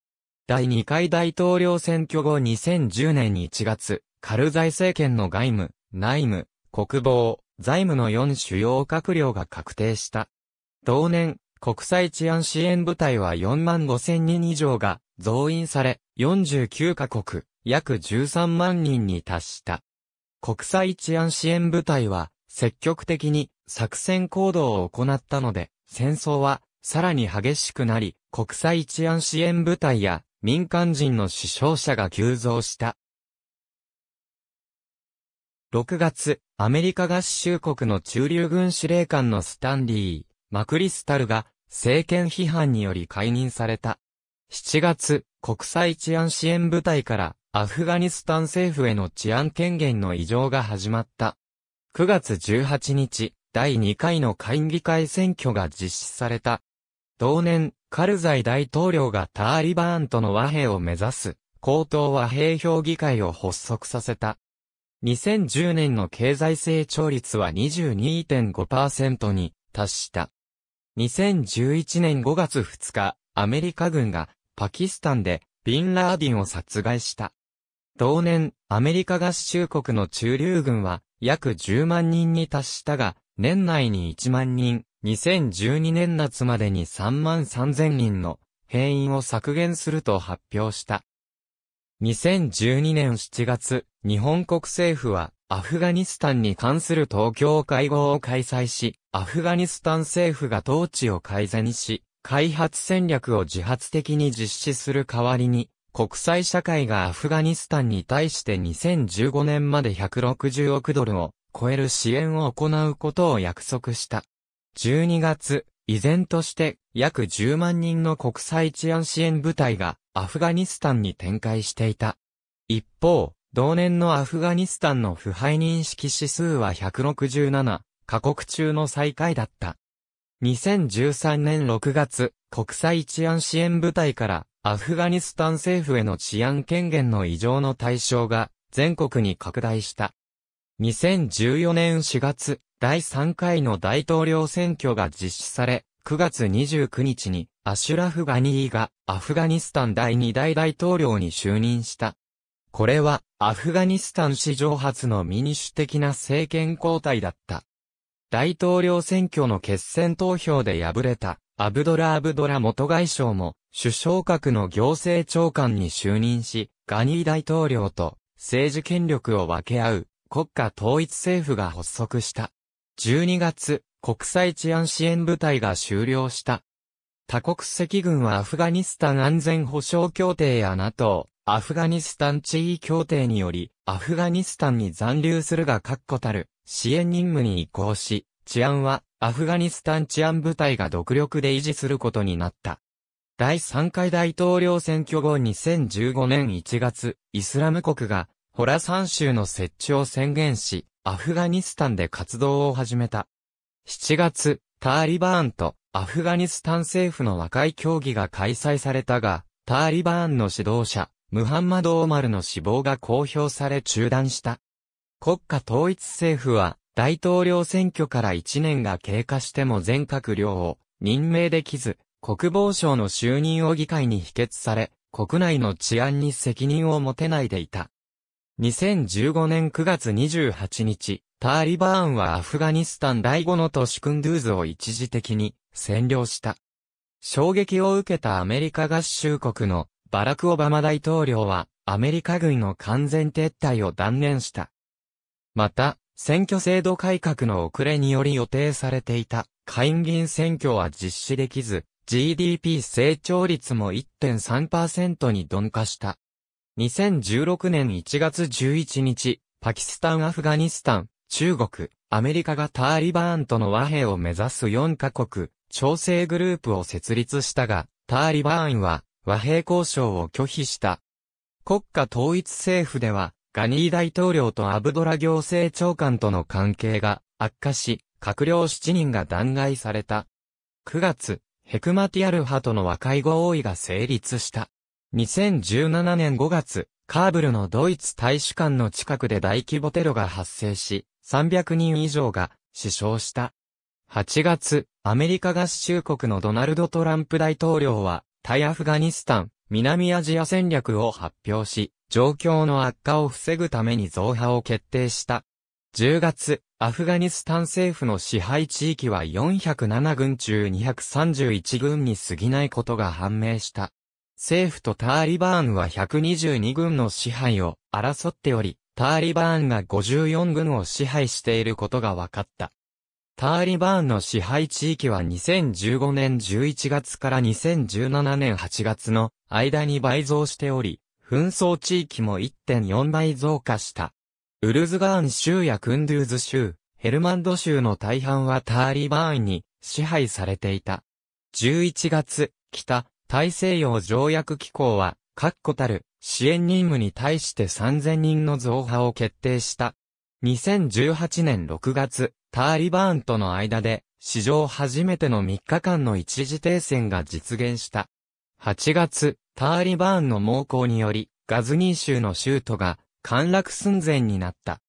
第2回大統領選挙後2010年1月、カル財政権の外務、内務、国防、財務の4主要閣僚が確定した。同年、国際治安支援部隊は4万5千人以上が増員され、49カ国、約13万人に達した。国際治安支援部隊は積極的に作戦行動を行ったので、戦争はさらに激しくなり、国際治安支援部隊や民間人の死傷者が急増した。6月、アメリカ合衆国の中流軍司令官のスタンリー、マクリスタルが政権批判により解任された。7月、国際治安支援部隊からアフガニスタン政府への治安権限の異常が始まった。9月18日、第2回の会議会選挙が実施された。同年、カルザイ大統領がターリバーンとの和平を目指す、高等和平評議会を発足させた。2010年の経済成長率は22.5%に達した。2011年5月2日、アメリカ軍がパキスタンでビンラーディンを殺害した。同年、アメリカ合衆国の中流軍は約10万人に達したが、年内に1万人、2012年夏までに3万3000人の兵員を削減すると発表した。2012年7月、日本国政府はアフガニスタンに関する東京会合を開催し、アフガニスタン政府が統治を改善し、開発戦略を自発的に実施する代わりに、国際社会がアフガニスタンに対して2015年まで160億ドルを超える支援を行うことを約束した。12月、依然として約10万人の国際治安支援部隊がアフガニスタンに展開していた。一方、同年のアフガニスタンの腐敗認識指数は167、カ国中の最下位だった。2013年6月、国際治安支援部隊から、アフガニスタン政府への治安権限の異常の対象が、全国に拡大した。2014年4月、第3回の大統領選挙が実施され、9月29日に、アシュラフ・ガニーが、アフガニスタン第2大大統領に就任した。これは、アフガニスタン史上初の民主的な政権交代だった。大統領選挙の決選投票で敗れた、アブドラ・アブドラ元外相も、首相格の行政長官に就任し、ガニー大統領と政治権力を分け合う国家統一政府が発足した。12月、国際治安支援部隊が終了した。多国籍軍はアフガニスタン安全保障協定や NATO、アフガニスタン地位協定により、アフガニスタンに残留するが確固たる支援任務に移行し、治安はアフガニスタン治安部隊が独力で維持することになった。第3回大統領選挙後2015年1月、イスラム国がホラサン州の設置を宣言し、アフガニスタンで活動を始めた。7月、ターリバーンとアフガニスタン政府の和解協議が開催されたが、ターリバーンの指導者、ムハンマド・オマルの死亡が公表され中断した。国家統一政府は、大統領選挙から1年が経過しても全閣僚を任命できず、国防省の就任を議会に否決され、国内の治安に責任を持てないでいた。2015年9月28日、ターリバーンはアフガニスタン第5の都市クンドゥーズを一時的に占領した。衝撃を受けたアメリカ合衆国のバラク・オバマ大統領は、アメリカ軍の完全撤退を断念した。また、選挙制度改革の遅れにより予定されていた、下院議員選挙は実施できず、GDP 成長率も1.3%に鈍化した。2016年1月11日、パキスタン、アフガニスタン、中国、アメリカがタリバーンとの和平を目指す4カ国、調整グループを設立したが、タリバーンは和平交渉を拒否した。国家統一政府では、ガニー大統領とアブドラ行政長官との関係が悪化し、閣僚7人が弾劾された。9月、ヘクマティアル派との和解合意が成立した。2017年5月、カーブルのドイツ大使館の近くで大規模テロが発生し、300人以上が死傷した。8月、アメリカ合衆国のドナルド・トランプ大統領は、対アフガニスタン、南アジア戦略を発表し、状況の悪化を防ぐために増派を決定した。10月、アフガニスタン政府の支配地域は407軍中231軍に過ぎないことが判明した。政府とターリバーンは122軍の支配を争っており、ターリバーンが54軍を支配していることが分かった。ターリバーンの支配地域は2015年11月から2017年8月の間に倍増しており、紛争地域も1.4倍増加した。ウルズガーン州やクンドゥーズ州、ヘルマンド州の大半はターリバーンに支配されていた。11月、北、大西洋条約機構は、確固たる支援任務に対して3000人の増派を決定した。2018年6月、ターリバーンとの間で、史上初めての3日間の一時停戦が実現した。8月、ターリバーンの猛攻により、ガズニー州の州都が陥落寸前になった。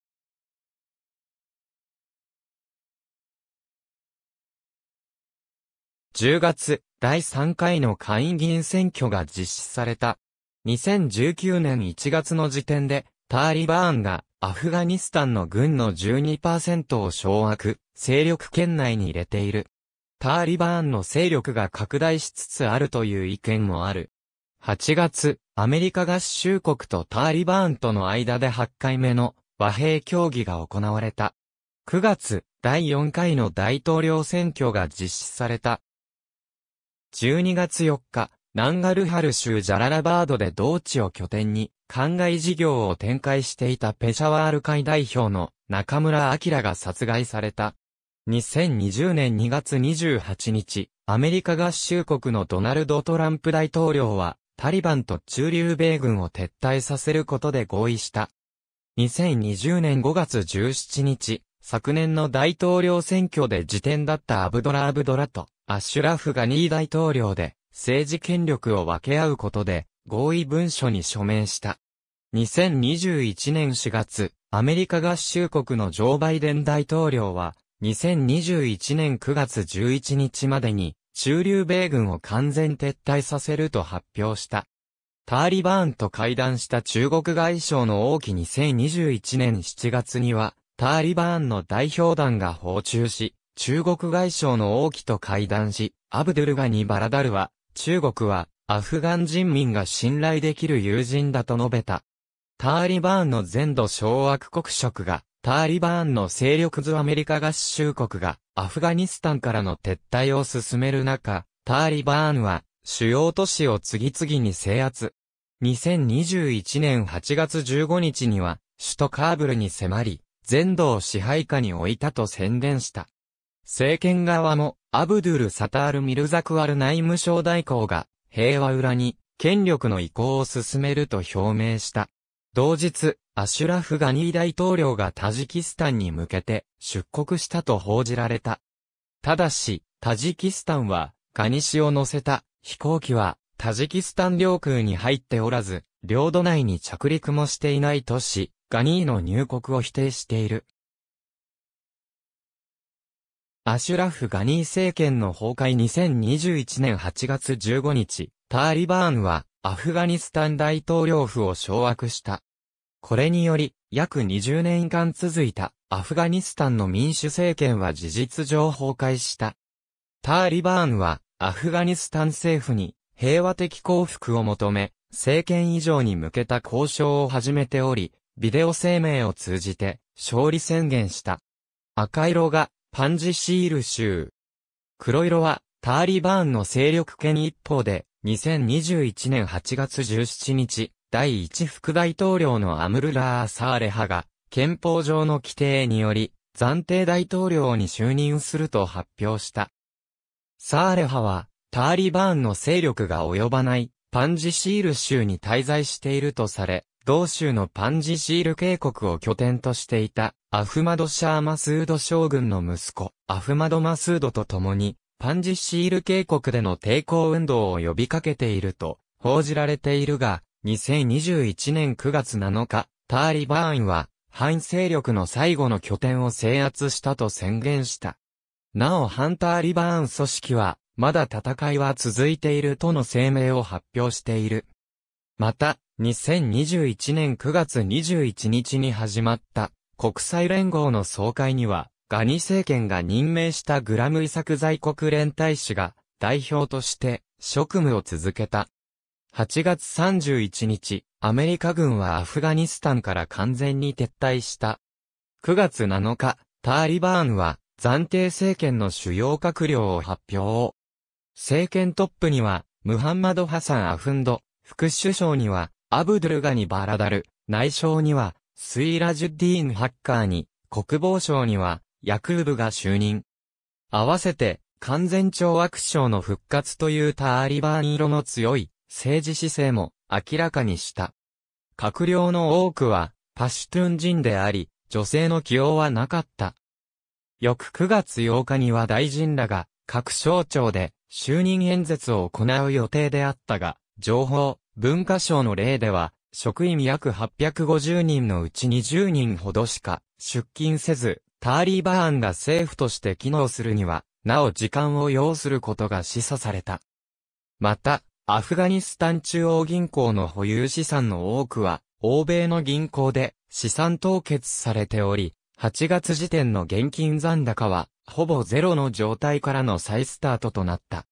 10月、第3回の下院議員選挙が実施された。2019年1月の時点で、ターリバーンがアフガニスタンの軍の12%を掌握、勢力圏内に入れている。ターリバーンの勢力が拡大しつつあるという意見もある。8月、アメリカ合衆国とターリバーンとの間で8回目の和平協議が行われた。9月、第4回の大統領選挙が実施された。12月4日、ナンガルハル州ジャララバードで同地を拠点に、灌漑事業を展開していたペシャワール会代表の中村明が殺害された。2020年2月28日、アメリカ合衆国のドナルド・トランプ大統領は、タリバンと中流米軍を撤退させることで合意した。2020年5月17日、昨年の大統領選挙で辞典だったアブドラ・アブドラと、アッシュラフが2位大統領で、政治権力を分け合うことで合意文書に署名した。2021年4月、アメリカ合衆国のジョー・バイデン大統領は、2021年9月11日までに、中流米軍を完全撤退させると発表した。タリバーンと会談した中国外相の王毅2021年7月には、タリバーンの代表団が訪中し、中国外相の王毅と会談し、アブドゥルガニ・バラダルは、中国はアフガン人民が信頼できる友人だと述べた。ターリバーンの全土掌握国色が、ターリバーンの勢力図アメリカ合衆国がアフガニスタンからの撤退を進める中、ターリバーンは主要都市を次々に制圧。2021年8月15日には首都カーブルに迫り、全土を支配下に置いたと宣言した。政権側も、アブドゥル・サタール・ミルザクワル内務省代行が、平和裏に、権力の移行を進めると表明した。同日、アシュラフ・ガニー大統領がタジキスタンに向けて出国したと報じられた。ただし、タジキスタンは、ガニシを乗せた飛行機は、タジキスタン領空に入っておらず、領土内に着陸もしていないとし、ガニーの入国を否定している。アシュラフ・ガニー政権の崩壊2021年8月15日、ターリバーンはアフガニスタン大統領府を掌握した。これにより、約20年間続いたアフガニスタンの民主政権は事実上崩壊した。ターリバーンはアフガニスタン政府に平和的幸福を求め、政権以上に向けた交渉を始めており、ビデオ声明を通じて勝利宣言した。赤色がパンジシール州。黒色は、ターリバーンの勢力圏一方で、2021年8月17日、第一副大統領のアムルラー・サーレ派が、憲法上の規定により、暫定大統領に就任すると発表した。サーレ派は、ターリバーンの勢力が及ばない、パンジシール州に滞在しているとされ、同州のパンジシール渓谷を拠点としていた、アフマド・シャー・マスード将軍の息子、アフマド・マスードと共に、パンジシール渓谷での抵抗運動を呼びかけていると、報じられているが、2021年9月7日、ターリバーンは、反勢力の最後の拠点を制圧したと宣言した。なおハンターリバーン組織は、まだ戦いは続いているとの声明を発表している。また、2021年9月21日に始まった国際連合の総会には、ガニ政権が任命したグラムイ作在国連大使が代表として職務を続けた。8月31日、アメリカ軍はアフガニスタンから完全に撤退した。9月7日、ターリバーンは暫定政権の主要閣僚を発表。政権トップには、ムハンマド・ハサン・アフンド、副首相には、アブドゥルガニ・バラダル、内相には、スイラジュッディーン・ハッカーに、国防省には、ヤクーブが就任。合わせて、完全懲悪省の復活というターリバン色の強い政治姿勢も明らかにした。閣僚の多くはパシュトゥン人であり、女性の起用はなかった。翌9月8日には大臣らが各省庁で就任演説を行う予定であったが、情報、文化省の例では、職員約850人のうち20人ほどしか出勤せず、ターリーバーンが政府として機能するには、なお時間を要することが示唆された。また、アフガニスタン中央銀行の保有資産の多くは、欧米の銀行で資産凍結されており、8月時点の現金残高は、ほぼゼロの状態からの再スタートとなった。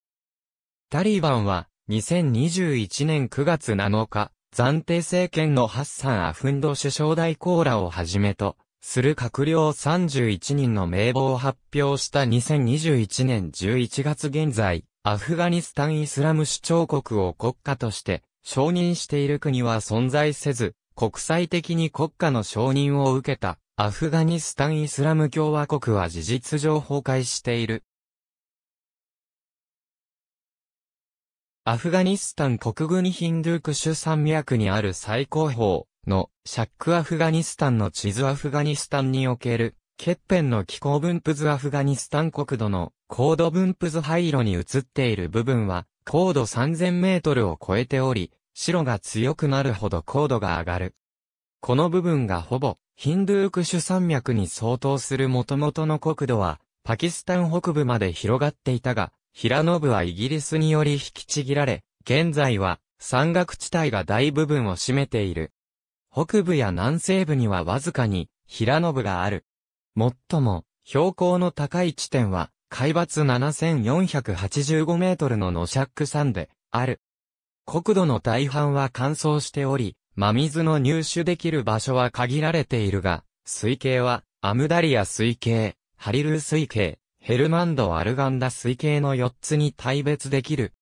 タリバンは、2021年9月7日、暫定政権のハッサン・アフンド首相代行らをはじめと、する閣僚31人の名簿を発表した2021年11月現在、アフガニスタンイスラム首長国を国家として承認している国は存在せず、国際的に国家の承認を受けたアフガニスタンイスラム共和国は事実上崩壊している。アフガニスタン国軍ヒンドゥークシュ山脈にある最高峰のシャックアフガニスタンの地図アフガニスタンにおける、欠片の気候分布図アフガニスタン国土の高度分布図灰色に映っている部分は、高度3000メートルを超えており、白が強くなるほど高度が上がる。この部分がほぼ、ヒンドゥークシュ山脈に相当する元々の国土は、パキスタン北部まで広がっていたが、平信はイギリスにより引きちぎられ、現在は山岳地帯が大部分を占めている。北部や南西部にはわずかに平信がある。もっとも、標高の高い地点は、海抜7485メートルのノシャック山で、ある。国土の大半は乾燥しており、真水の入手できる場所は限られているが、水系は、アムダリア水系、ハリルー水系、ヘルマンド・アルガンダ水系の4つに大別できる。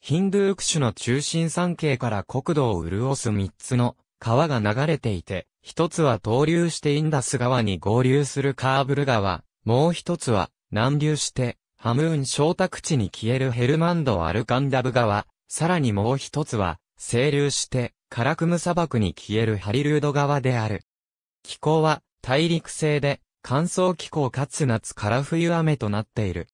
ヒンドゥーク種の中心山系から国土を潤す3つの川が流れていて、1つは東流してインダス川に合流するカーブル川、もう1つは南流してハムーン小宅地に消えるヘルマンド・アルガンダブ川、さらにもう1つは清流してカラクム砂漠に消えるハリルード川である。気候は大陸性で乾燥気候かつ夏から冬雨となっている。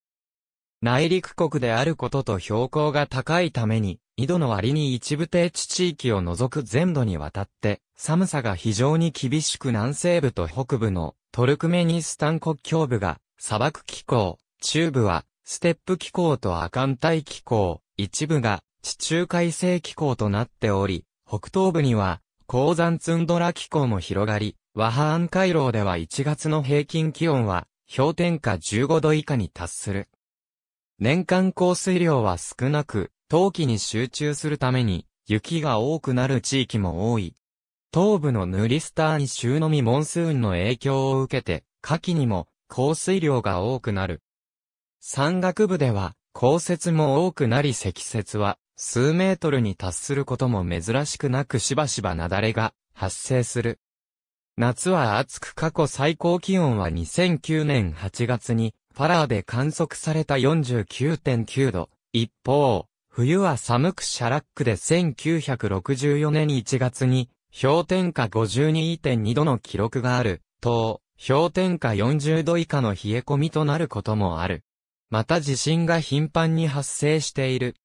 内陸国であることと標高が高いために、井戸の割に一部低地地域を除く全土にわたって、寒さが非常に厳しく南西部と北部のトルクメニスタン国境部が砂漠気候、中部はステップ気候と亜寒帯気候、一部が地中海性気候となっており、北東部には鉱山ツンドラ気候も広がり、ワハーン回廊では1月の平均気温は氷点下15度以下に達する。年間降水量は少なく、冬季に集中するために雪が多くなる地域も多い。東部のヌリスターに州のみモンスーンの影響を受けて、夏季にも降水量が多くなる。山岳部では降雪も多くなり積雪は数メートルに達することも珍しくなくしばしば雪崩が発生する。夏は暑く過去最高気温は2009年8月に、ファラーで観測された49.9度。一方、冬は寒くシャラックで1964年1月に、氷点下52.2度の記録がある、と、氷点下40度以下の冷え込みとなることもある。また地震が頻繁に発生している。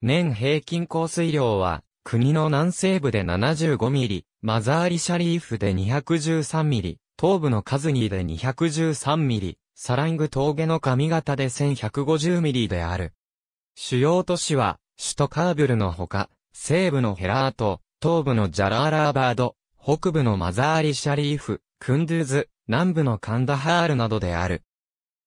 年平均降水量は、国の南西部で75ミリ、マザーリシャリーフで213ミリ、東部のカズニーで213ミリ、サラング峠の上型で1150ミリである。主要都市は、首都カーブルのほか、西部のヘラート、東部のジャラーラーバード、北部のマザーリシャリーフ、クンドゥーズ、南部のカンダハールなどである。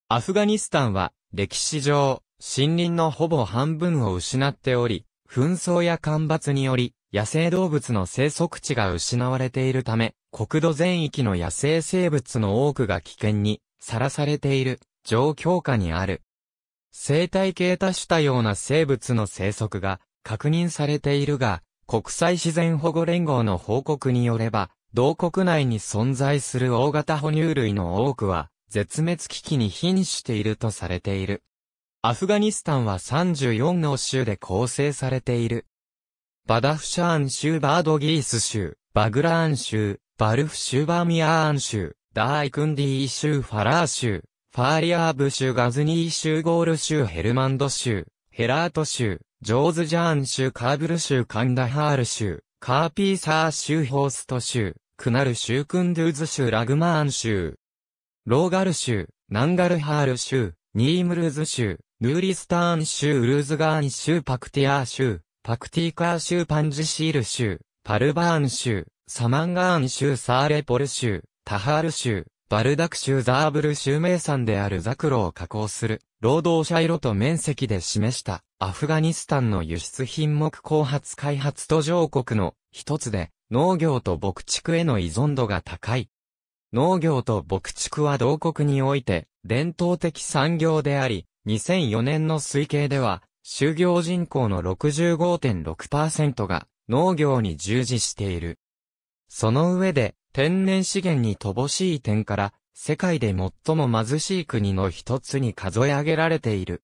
アフガニスタンは、歴史上、森林のほぼ半分を失っており、紛争や干ばつにより、野生動物の生息地が失われているため、国土全域の野生生物の多くが危険にさらされている状況下にある。生態系多種多様な生物の生息が確認されているが、国際自然保護連合の報告によれば、同国内に存在する大型哺乳類の多くは、絶滅危機に瀕しているとされている。アフガニスタンは34の州で構成されている。バダフシャーン州バードギース州、バグラーン州、バルフ州バミアーン州、ダイクンディー州ファラー州、ファーリアーブ州ガズニー州ゴール州ヘルマンド州、ヘラート州、ジョーズジャーン州カーブル州カンダハール州、カーピーサー州ホースト州、クナル州クンドゥーズ州ラグマーン州、ローガル州、ナンガルハール州、ニームルズ州、ヌーリスターン州ウルーズガーン州パクティア州、パクティカー州パンジシール州、パルバーン州、サマンガーン州サーレポル州、タハール州、バルダク州ザーブル州名産であるザクロを加工する、労働者色と面積で示した、アフガニスタンの輸出品目後発開発途上国の一つで、農業と牧畜への依存度が高い。農業と牧畜は同国において、伝統的産業であり、2004年の推計では、就業人口の65.6%が農業に従事している。その上で、天然資源に乏しい点から、世界で最も貧しい国の一つに数え上げられている。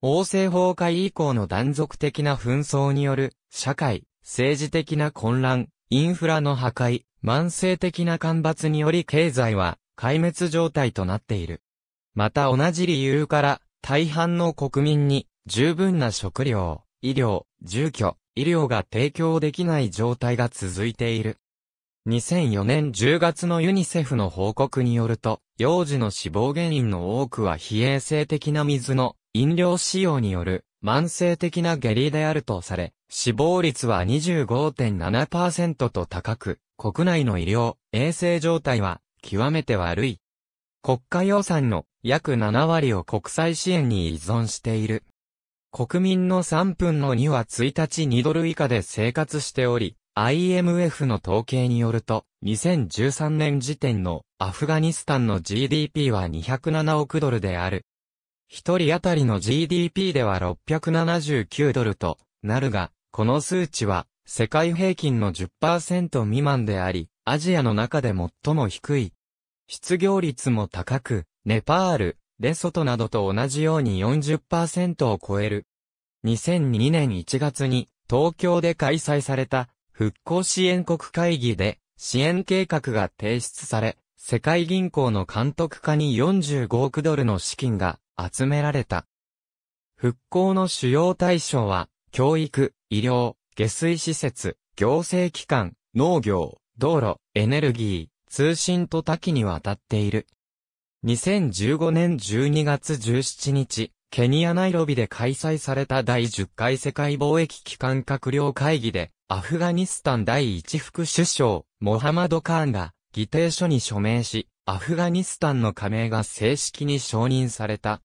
王政崩壊以降の断続的な紛争による、社会、政治的な混乱、インフラの破壊、慢性的な干ばつにより経済は、壊滅状態となっている。また同じ理由から、大半の国民に十分な食料、医療、住居、医療が提供できない状態が続いている。2004年10月のユニセフの報告によると、幼児の死亡原因の多くは非衛生的な水の飲料使用による慢性的な下痢であるとされ、死亡率は25.7%と高く、国内の医療、衛生状態は極めて悪い。国家予算の約7割を国際支援に依存している。国民の3分の2は1日2ドル以下で生活しており、IMF の統計によると、2013年時点のアフガニスタンの GDP は207億ドルである。一人当たりの GDP では679ドルとなるが、この数値は世界平均の10%未満であり、アジアの中で最も低い。失業率も高く、ネパール、レソトなどと同じように40%を超える。2002年1月に東京で開催された復興支援国会議で支援計画が提出され、世界銀行の監督下に45億ドルの資金が集められた。復興の主要対象は、教育、医療、下水施設、行政機関、農業、道路、エネルギー、通信と多岐にわたっている。2015年12月17日、ケニアナイロビで開催された第10回世界貿易機関閣僚会議で、アフガニスタン第一副首相、モハマド・カーンが、議定書に署名し、アフガニスタンの加盟が正式に承認された。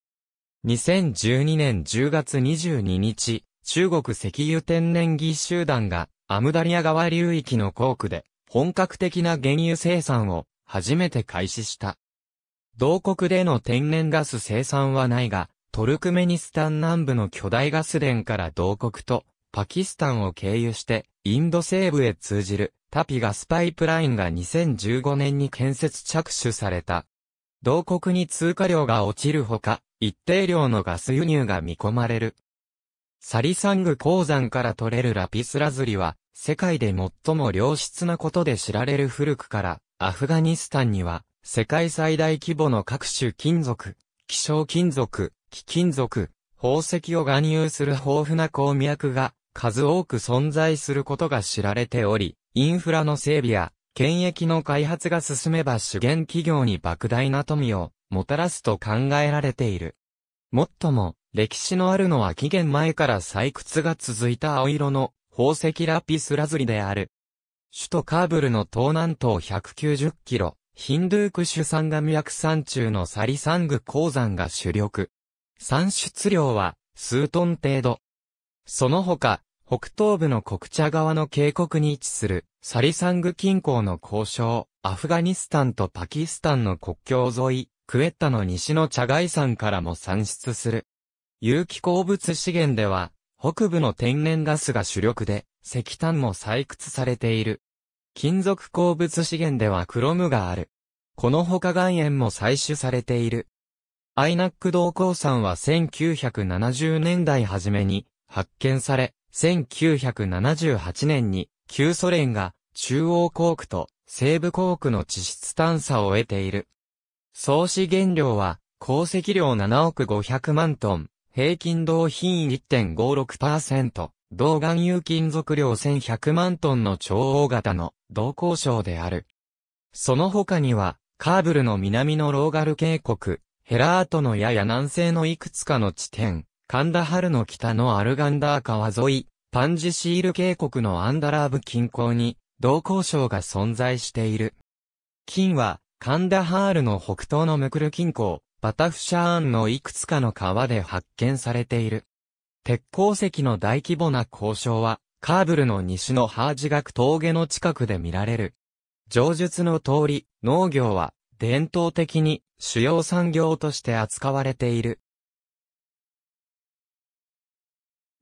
2012年10月22日、中国石油天然技集団が、アムダリア川流域の航区で、本格的な原油生産を、初めて開始した。同国での天然ガス生産はないが、トルクメニスタン南部の巨大ガス田から同国とパキスタンを経由してインド西部へ通じるタピガスパイプラインが2015年に建設着手された。同国に通貨量が落ちるほか、一定量のガス輸入が見込まれる。サリサング鉱山から取れるラピスラズリは、世界で最も良質なことで知られる古くから、アフガニスタンには、世界最大規模の各種金属、希少金属、貴金属、宝石を含有する豊富な鉱脈が数多く存在することが知られており、インフラの整備や、権益の開発が進めば資源企業に莫大な富をもたらすと考えられている。もっとも、歴史のあるのは期限前から採掘が続いた青色の宝石ラピスラズリである。首都カーブルの東南東190キロ、ヒンドゥークシュ山が脈山中のサリサング鉱山が主力。産出量は数トン程度。その他、北東部の国茶川の渓谷に位置するサリサング近郊の交渉、アフガニスタンとパキスタンの国境沿い、クエッタの西の茶外山からも産出する。有機鉱物資源では、北部の天然ガスが主力で、石炭も採掘されている。金属鉱物資源ではクロムがある。この他岩塩も採取されている。アイナック銅鉱山は1970年代初めに発見され、1978年に旧ソ連が中央鉱区と西部鉱区の地質探査を得ている。総資源量は鉱石量7億500万トン、平均銅品1.56%、銅含有金属量1100万トンの超大型の銅鉱床である。その他には、カーブルの南のローガル渓谷、ヘラートのやや南西のいくつかの地点、カンダハルの北のアルガンダー川沿い、パンジシール渓谷のアンダラーブ近郊に、銅鉱床が存在している。金は、カンダハールの北東のムクル近郊、バタフシャーンのいくつかの川で発見されている。鉄鉱石の大規模な交渉は、カーブルの西のハージ学峠の近くで見られる。上述の通り、農業は伝統的に主要産業として扱われている。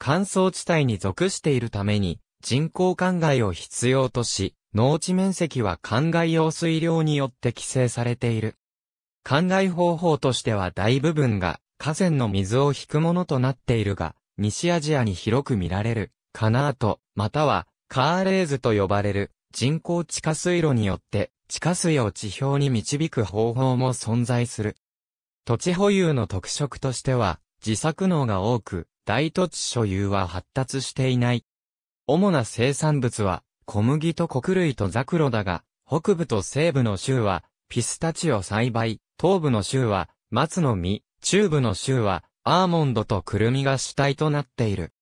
乾燥地帯に属しているために人工灌漑を必要とし、農地面積は灌漑用水量によって規制されている。灌漑方法としては大部分が河川の水を引くものとなっているが、西アジアに広く見られる、カナート、または、カーレーズと呼ばれる、人工地下水路によって、地下水を地表に導く方法も存在する。土地保有の特色としては、自作能が多く、大土地所有は発達していない。主な生産物は、小麦と穀類とザクロだが、北部と西部の州は、ピスタチオ栽培、東部の州は、松の実、中部の州は、アーモンドとクルミが主体となっている。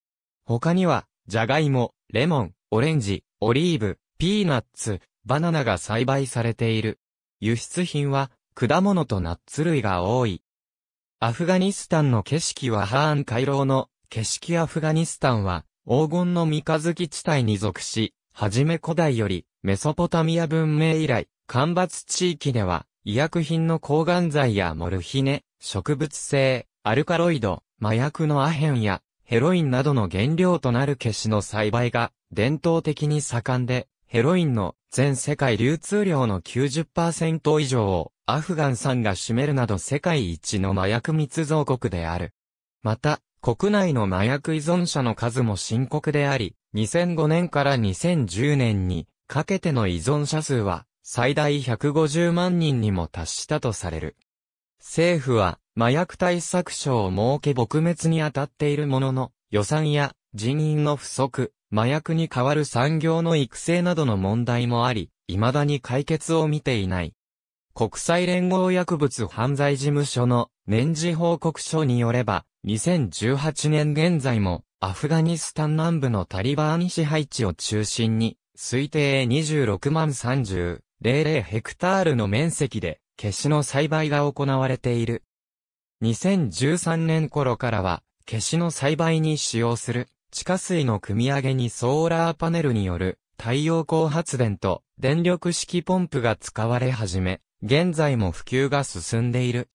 他には、ジャガイモ、レモン、オレンジ、オリーブ、ピーナッツ、バナナが栽培されている。輸出品は、果物とナッツ類が多い。アフガニスタンの景色はハーン回廊の景色アフガニスタンは黄金の三日月地帯に属し、はじめ古代よりメソポタミア文明以来、干ばつ地域では医薬品の抗がん剤やモルヒネ、植物性、アルカロイド、麻薬のアヘンやヘロインなどの原料となる消しの栽培が伝統的に盛んで、ヘロインの全世界流通量の90%以上をアフガンさんが占めるなど世界一の麻薬密造国である。また、国内の麻薬依存者の数も深刻であり、2005年から2010年にかけての依存者数は最大150万人にも達したとされる。政府は麻薬対策省を設け撲滅に当たっているものの、予算や人員の不足、麻薬に代わる産業の育成などの問題もあり、未だに解決を見ていない。国際連合薬物犯罪事務所の年次報告書によれば、2018年現在もアフガニスタン南部のタリバーン支配地を中心に、推定26万30、00ヘクタールの面積で、消しの栽培が行われている。2013年頃からは、消しの栽培に使用する、地下水の汲み上げにソーラーパネルによる太陽光発電と電力式ポンプが使われ始め、現在も普及が進んでいる。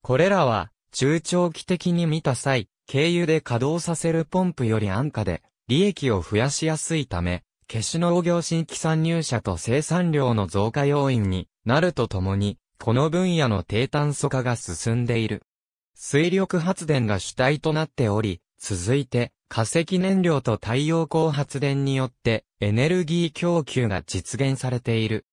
これらは、中長期的に見た際、軽油で稼働させるポンプより安価で、利益を増やしやすいため、消し農業新規参入者と生産量の増加要因になるとともに、この分野の低炭素化が進んでいる。水力発電が主体となっており、続いて、化石燃料と太陽光発電によってエネルギー供給が実現されている。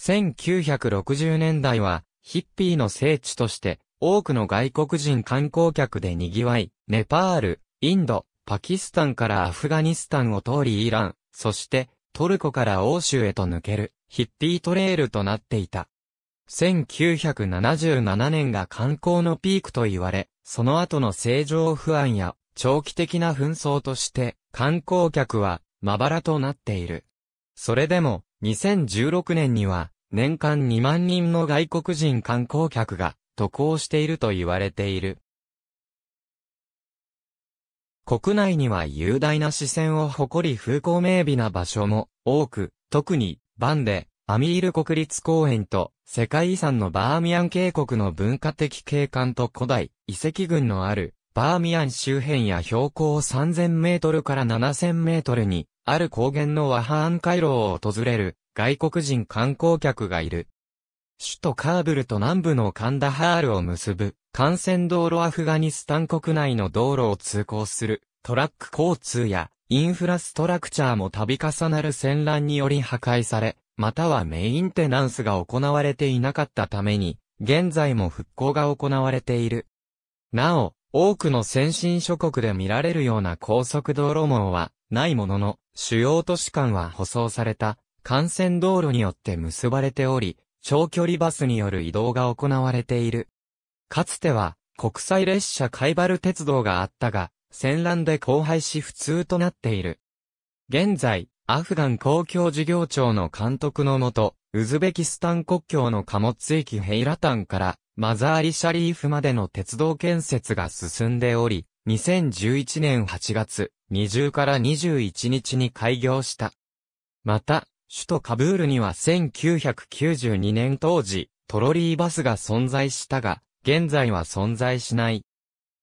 1960年代はヒッピーの聖地として多くの外国人観光客で賑わい、ネパール、インド、パキスタンからアフガニスタンを通りイラン、そしてトルコから欧州へと抜けるヒッピートレールとなっていた。1977年が観光のピークと言われ、その後の正常不安や長期的な紛争として観光客はまばらとなっている。それでも2016年には年間2万人の外国人観光客が渡航していると言われている。国内には雄大な視線を誇り風光明媚な場所も多く、特にバンデ、アミール国立公園と世界遺産のバーミヤン渓谷の文化的景観と古代遺跡群のあるバーミヤン周辺や標高3000メートルから7000メートルにある高原のワハーン回廊を訪れる外国人観光客がいる。首都カーブルと南部のカンダハールを結ぶ幹線道路アフガニスタン国内の道路を通行するトラック交通やインフラストラクチャーも度重なる戦乱により破壊され、またはメインテナンスが行われていなかったために、現在も復興が行われている。なお、多くの先進諸国で見られるような高速道路網はないものの、主要都市間は舗装された幹線道路によって結ばれており、長距離バスによる移動が行われている。かつては国際列車カイバル鉄道があったが、戦乱で荒廃し普通となっている。現在、アフガン公共事業庁の監督のもと、ウズベキスタン国境の貨物駅ヘイラタンからマザーリシャリーフまでの鉄道建設が進んでおり、2011年8月20から21日に開業した。また、首都カブールには1992年当時、トロリーバスが存在したが、現在は存在しない。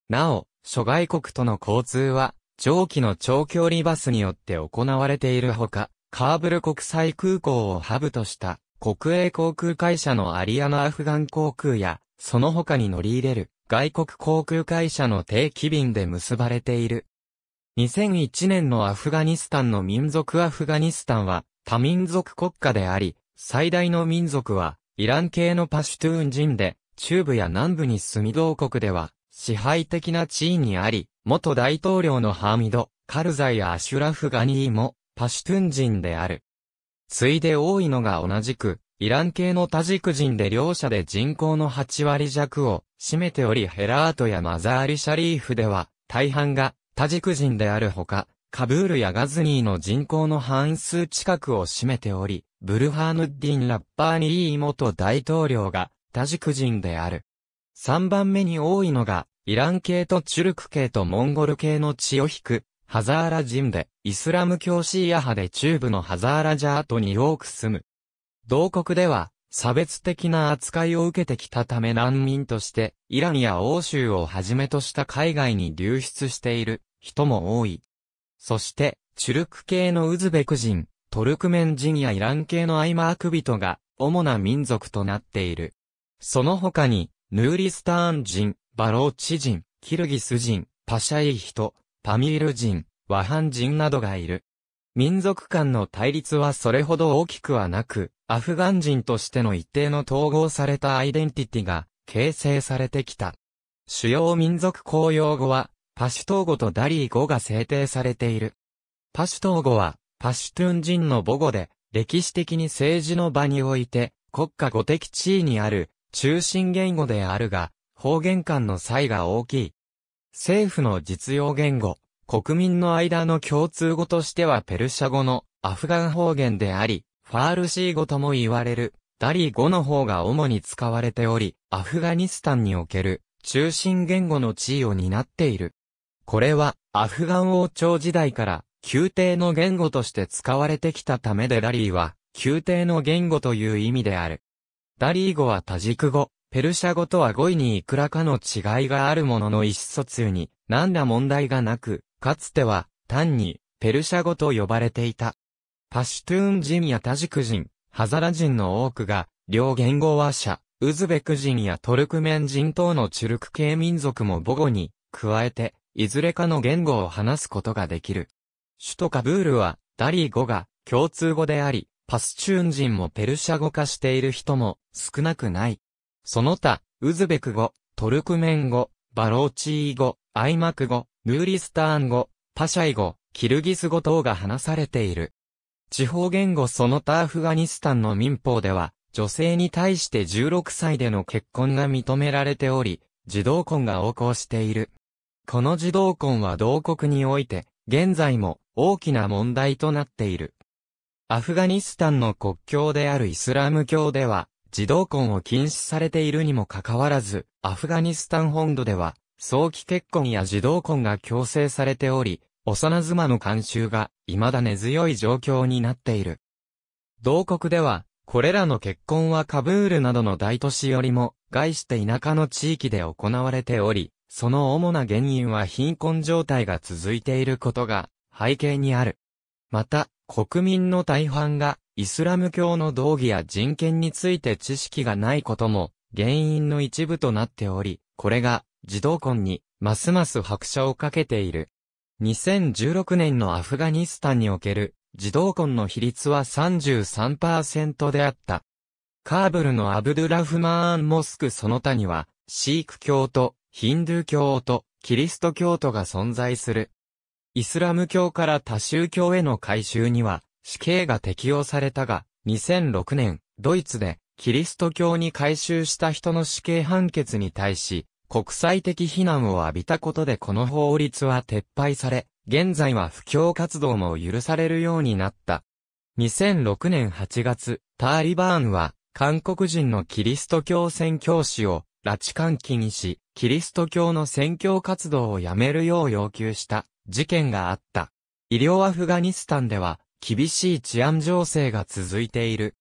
なお、諸外国との交通は、上気の長距離バスによって行われているほか、カーブル国際空港をハブとした国営航空会社のアリアナアフガン航空や、その他に乗り入れる外国航空会社の定期便で結ばれている。2001年のアフガニスタンの民族アフガニスタンは多民族国家であり、最大の民族はイラン系のパシュトゥーン人で、中部や南部に住み同国では支配的な地位にあり、元大統領のハーミド、カルザイ・アシュラフ・ガニーも、パシュトゥン人である。ついで多いのが同じく、イラン系のタジク人で両者で人口の8割弱を占めておりヘラートやマザーリ・シャリーフでは大半がタジク人であるほか、カブールやガズニーの人口の半数近くを占めており、ブルハーヌッディン・ラッパーニー元大統領がタジク人である。3番目に多いのが、イラン系とチュルク系とモンゴル系の血を引く、ハザーラ人で、イスラム教シーア派で中部のハザーラジャートに多く住む。同国では、差別的な扱いを受けてきたため難民として、イランや欧州をはじめとした海外に流出している人も多い。そして、チュルク系のウズベク人、トルクメン人やイラン系のアイマーク人が主な民族となっている。その他に、ヌーリスターン人、バローチ人、キルギス人、パシャイ人、パミール人、ワハン人などがいる。民族間の対立はそれほど大きくはなく、アフガン人としての一定の統合されたアイデンティティが形成されてきた。主要民族公用語は、パシュトー語とダリー語が制定されている。パシュトー語は、パシュトゥン人の母語で、歴史的に政治の場において、国家語的地位にある、中心言語であるが、方言間の差異が大きい。政府の実用言語、国民の間の共通語としてはペルシャ語のアフガン方言であり、ファールシー語とも言われる、ダリ語の方が主に使われており、アフガニスタンにおける中心言語の地位を担っている。これは、アフガン王朝時代から、宮廷の言語として使われてきたためでラリーは、宮廷の言語という意味である。ダリー語は多軸語、ペルシャ語とは語彙にいくらかの違いがあるものの意思疎通に何ら問題がなく、かつては単にペルシャ語と呼ばれていた。パシュトゥーン人やタジク人、ハザラ人の多くが、両言語話者、ウズベク人やトルクメン人等のチュルク系民族も母語に、加えて、いずれかの言語を話すことができる。首都カブールは、ダリー語が共通語であり、パスチューン人もペルシャ語化している人も少なくない。その他、ウズベク語、トルクメン語、バローチー語、アイマク語、ヌーリスターン語、パシャイ語、キルギス語等が話されている。地方言語その他アフガニスタンの民法では、女性に対して16歳での結婚が認められており、児童婚が横行している。この児童婚は同国において、現在も大きな問題となっている。アフガニスタンの国境であるイスラム教では、児童婚を禁止されているにもかかわらず、アフガニスタン本土では、早期結婚や児童婚が強制されており、幼妻の慣習が未だ根強い状況になっている。同国では、これらの結婚はカブールなどの大都市よりも、外して田舎の地域で行われており、その主な原因は貧困状態が続いていることが背景にある。また、国民の大半がイスラム教の道義や人権について知識がないことも原因の一部となっており、これが児童婚にますます拍車をかけている。2016年のアフガニスタンにおける児童婚の比率は33%であった。カーブルのアブドゥラフマーンモスクその他には、シーク教とヒンドゥー教とキリスト教徒が存在する。イスラム教から多宗教への改宗には死刑が適用されたが、2006年、ドイツでキリスト教に改宗した人の死刑判決に対し、国際的非難を浴びたことでこの法律は撤廃され、現在は布教活動も許されるようになった。2006年8月、ターリバーンは、韓国人のキリスト教宣教師を、拉致監禁し、キリスト教の宣教活動をやめるよう要求した。事件があった。医療アフガニスタンでは、厳しい治安情勢が続いている。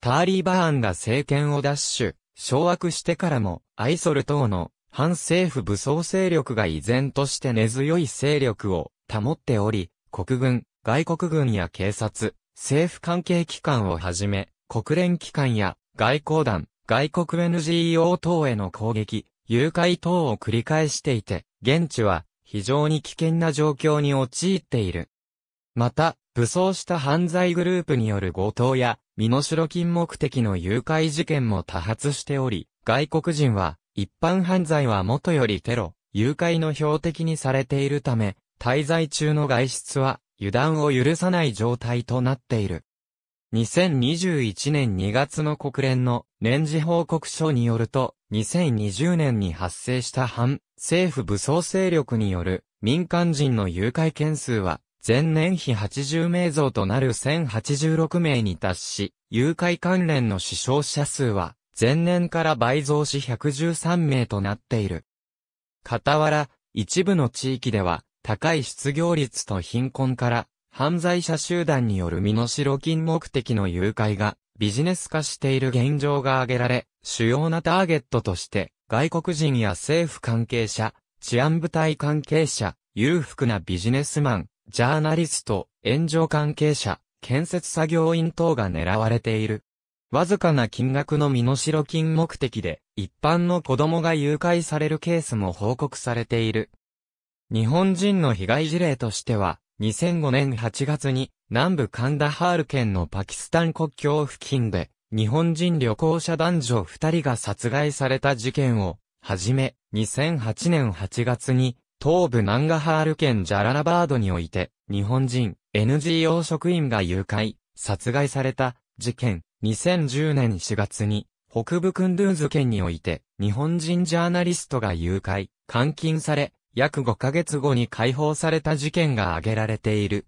ターリーバーンが政権を奪取、掌握してからも、アイソル等の反政府武装勢力が依然として根強い勢力を保っており、国軍、外国軍や警察、政府関係機関をはじめ、国連機関や外交団、外国 NGO 等への攻撃、誘拐等を繰り返していて、現地は非常に危険な状況に陥っている。また、武装した犯罪グループによる強盗や、身代金目的の誘拐事件も多発しており、外国人は、一般犯罪はもとよりテロ、誘拐の標的にされているため、滞在中の外出は、油断を許さない状態となっている。2021年2月の国連の年次報告書によると、2020年に発生した反政府武装勢力による民間人の誘拐件数は前年比80名増となる1086名に達し、誘拐関連の死傷者数は前年から倍増し113名となっている。傍ら、一部の地域では高い失業率と貧困から犯罪者集団による身代金目的の誘拐がビジネス化している現状が挙げられ、主要なターゲットとして、外国人や政府関係者、治安部隊関係者、裕福なビジネスマン、ジャーナリスト、炎上関係者、建設作業員等が狙われている。わずかな金額の身代金目的で、一般の子供が誘拐されるケースも報告されている。日本人の被害事例としては、2005年8月に、南部カンダハール県のパキスタン国境付近で、日本人旅行者男女二人が殺害された事件を、はじめ、2008年8月に、東部ナンガハール県ジャララバードにおいて、日本人 NGO 職員が誘拐、殺害された事件、2010年4月に、北部クンドゥーズ県において、日本人ジャーナリストが誘拐、監禁され、約5ヶ月後に解放された事件が挙げられている。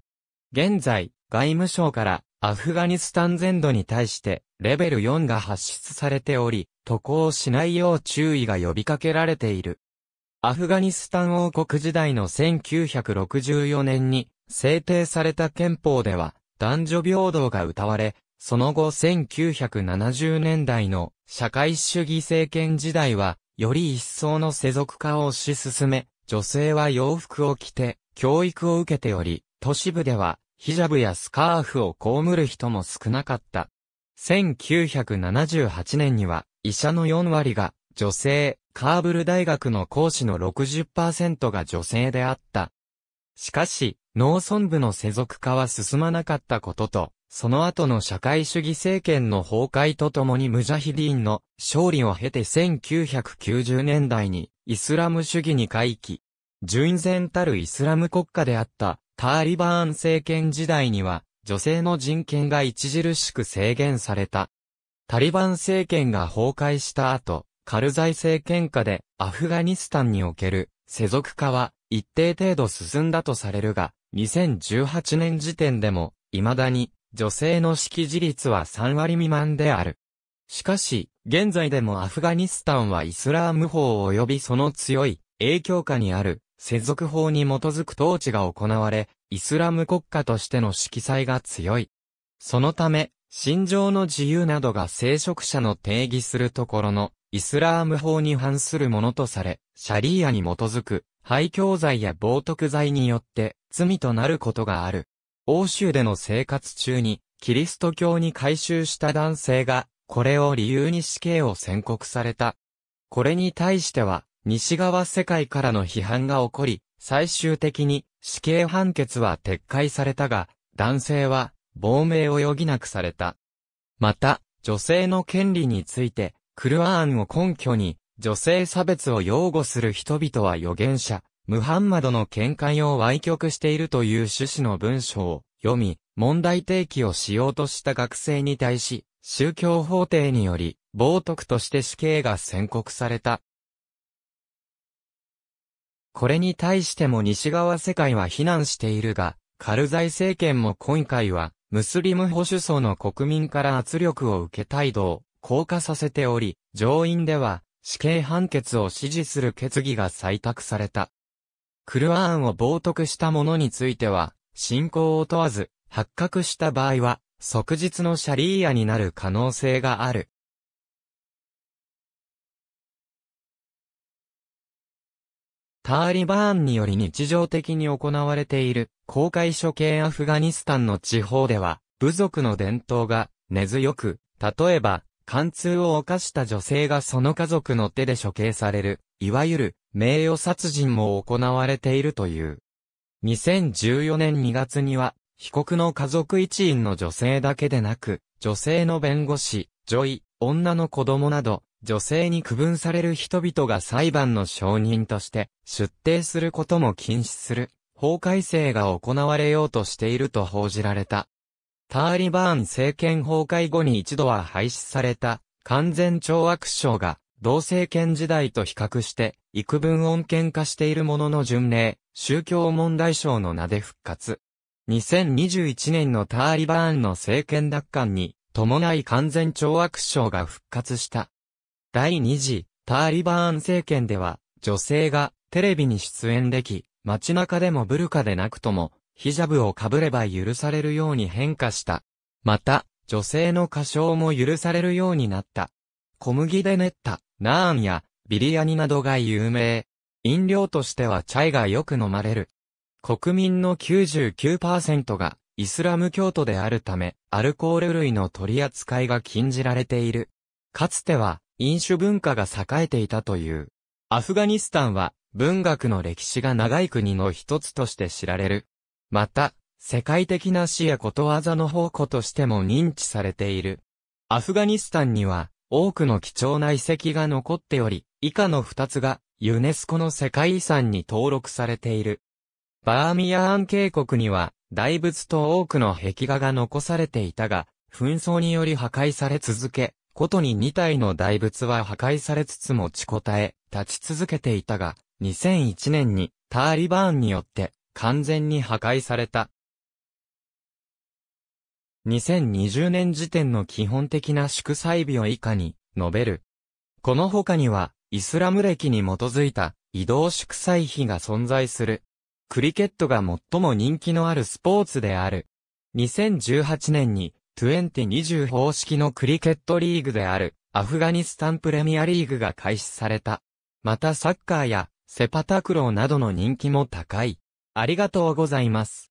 現在、外務省からアフガニスタン全土に対してレベル4が発出されており、渡航しないよう注意が呼びかけられている。アフガニスタン王国時代の1964年に制定された憲法では男女平等が謳われ、その後1970年代の社会主義政権時代は、より一層の世俗化を推し進め、女性は洋服を着て、教育を受けており、都市部ではヒジャブやスカーフを被る人も少なかった。1978年には、医者の4割が女性、カーブル大学の講師の60%が女性であった。しかし、農村部の世俗化は進まなかったことと、その後の社会主義政権の崩壊とともにムジャヒディンの勝利を経て1990年代にイスラム主義に回帰。純然たるイスラム国家であったターリバーン政権時代には、女性の人権が著しく制限された。タリバン政権が崩壊した後、カルザイ政権下でアフガニスタンにおける世俗化は一定程度進んだとされるが、2018年時点でも未だに女性の識字率は3割未満である。しかし、現在でもアフガニスタンはイスラーム法及びその強い影響下にある世俗法に基づく統治が行われ、イスラム国家としての色彩が強い。そのため、心情の自由などが聖職者の定義するところの、イスラーム法に反するものとされ、シャリーアに基づく、廃教罪や冒涜罪によって、罪となることがある。欧州での生活中に、キリスト教に改宗した男性が、これを理由に死刑を宣告された。これに対しては、西側世界からの批判が起こり、最終的に死刑判決は撤回されたが、男性は亡命を余儀なくされた。また、女性の権利について、クルアーンを根拠に、女性差別を擁護する人々は預言者、ムハンマドの見解を歪曲しているという趣旨の文章を読み、問題提起をしようとした学生に対し、宗教法廷により、冒涜として死刑が宣告された。これに対しても西側世界は非難しているが、カルザイ政権も今回は、ムスリム保守層の国民から圧力を受け態度を硬化させており、上院では死刑判決を支持する決議が採択された。クルアーンを冒涜した者については、信仰を問わず、発覚した場合は、即日のシャリーアになる可能性がある。ターリバーンにより日常的に行われている公開処刑アフガニスタンの地方では、部族の伝統が根強く、例えば、貫通を犯した女性がその家族の手で処刑される、いわゆる名誉殺人も行われているという。2014年2月には、被告の家族一員の女性だけでなく、女性の弁護士、女医、女の子供など、女性に区分される人々が裁判の証人として出廷することも禁止する法改正が行われようとしていると報じられた。ターリバーン政権崩壊後に一度は廃止された完全懲悪省が同政権時代と比較して幾分穏健化しているものの巡礼、宗教問題省の名で復活。2021年のターリバーンの政権奪還に伴い完全懲悪省が復活した。第2次ターリバーン政権では、女性がテレビに出演でき、街中でもブルカでなくとも、ヒジャブをかぶれば許されるように変化した。また、女性の歌唱も許されるようになった。小麦で練った、ナーンや、ビリヤニなどが有名。飲料としてはチャイがよく飲まれる。国民の99%がイスラム教徒であるため、アルコール類の取り扱いが禁じられている。かつては、飲酒文化が栄えていたという。アフガニスタンは文学の歴史が長い国の一つとして知られる。また、世界的な詩やことわざの宝庫としても認知されている。アフガニスタンには多くの貴重な遺跡が残っており、以下の二つがユネスコの世界遺産に登録されている。バーミヤーン渓谷には大仏と多くの壁画が残されていたが、紛争により破壊され続け、ことに2体の大仏は破壊されつつもちこたえ、立ち続けていたが、2001年にターリバーンによって完全に破壊された。2020年時点の基本的な祝祭日を以下に述べる。この他には、イスラム歴に基づいた移動祝祭日が存在する。クリケットが最も人気のあるスポーツである。2018年に2020方式のクリケットリーグであるアフガニスタンプレミアリーグが開始された。またサッカーやセパタクローなどの人気も高い。ありがとうございます。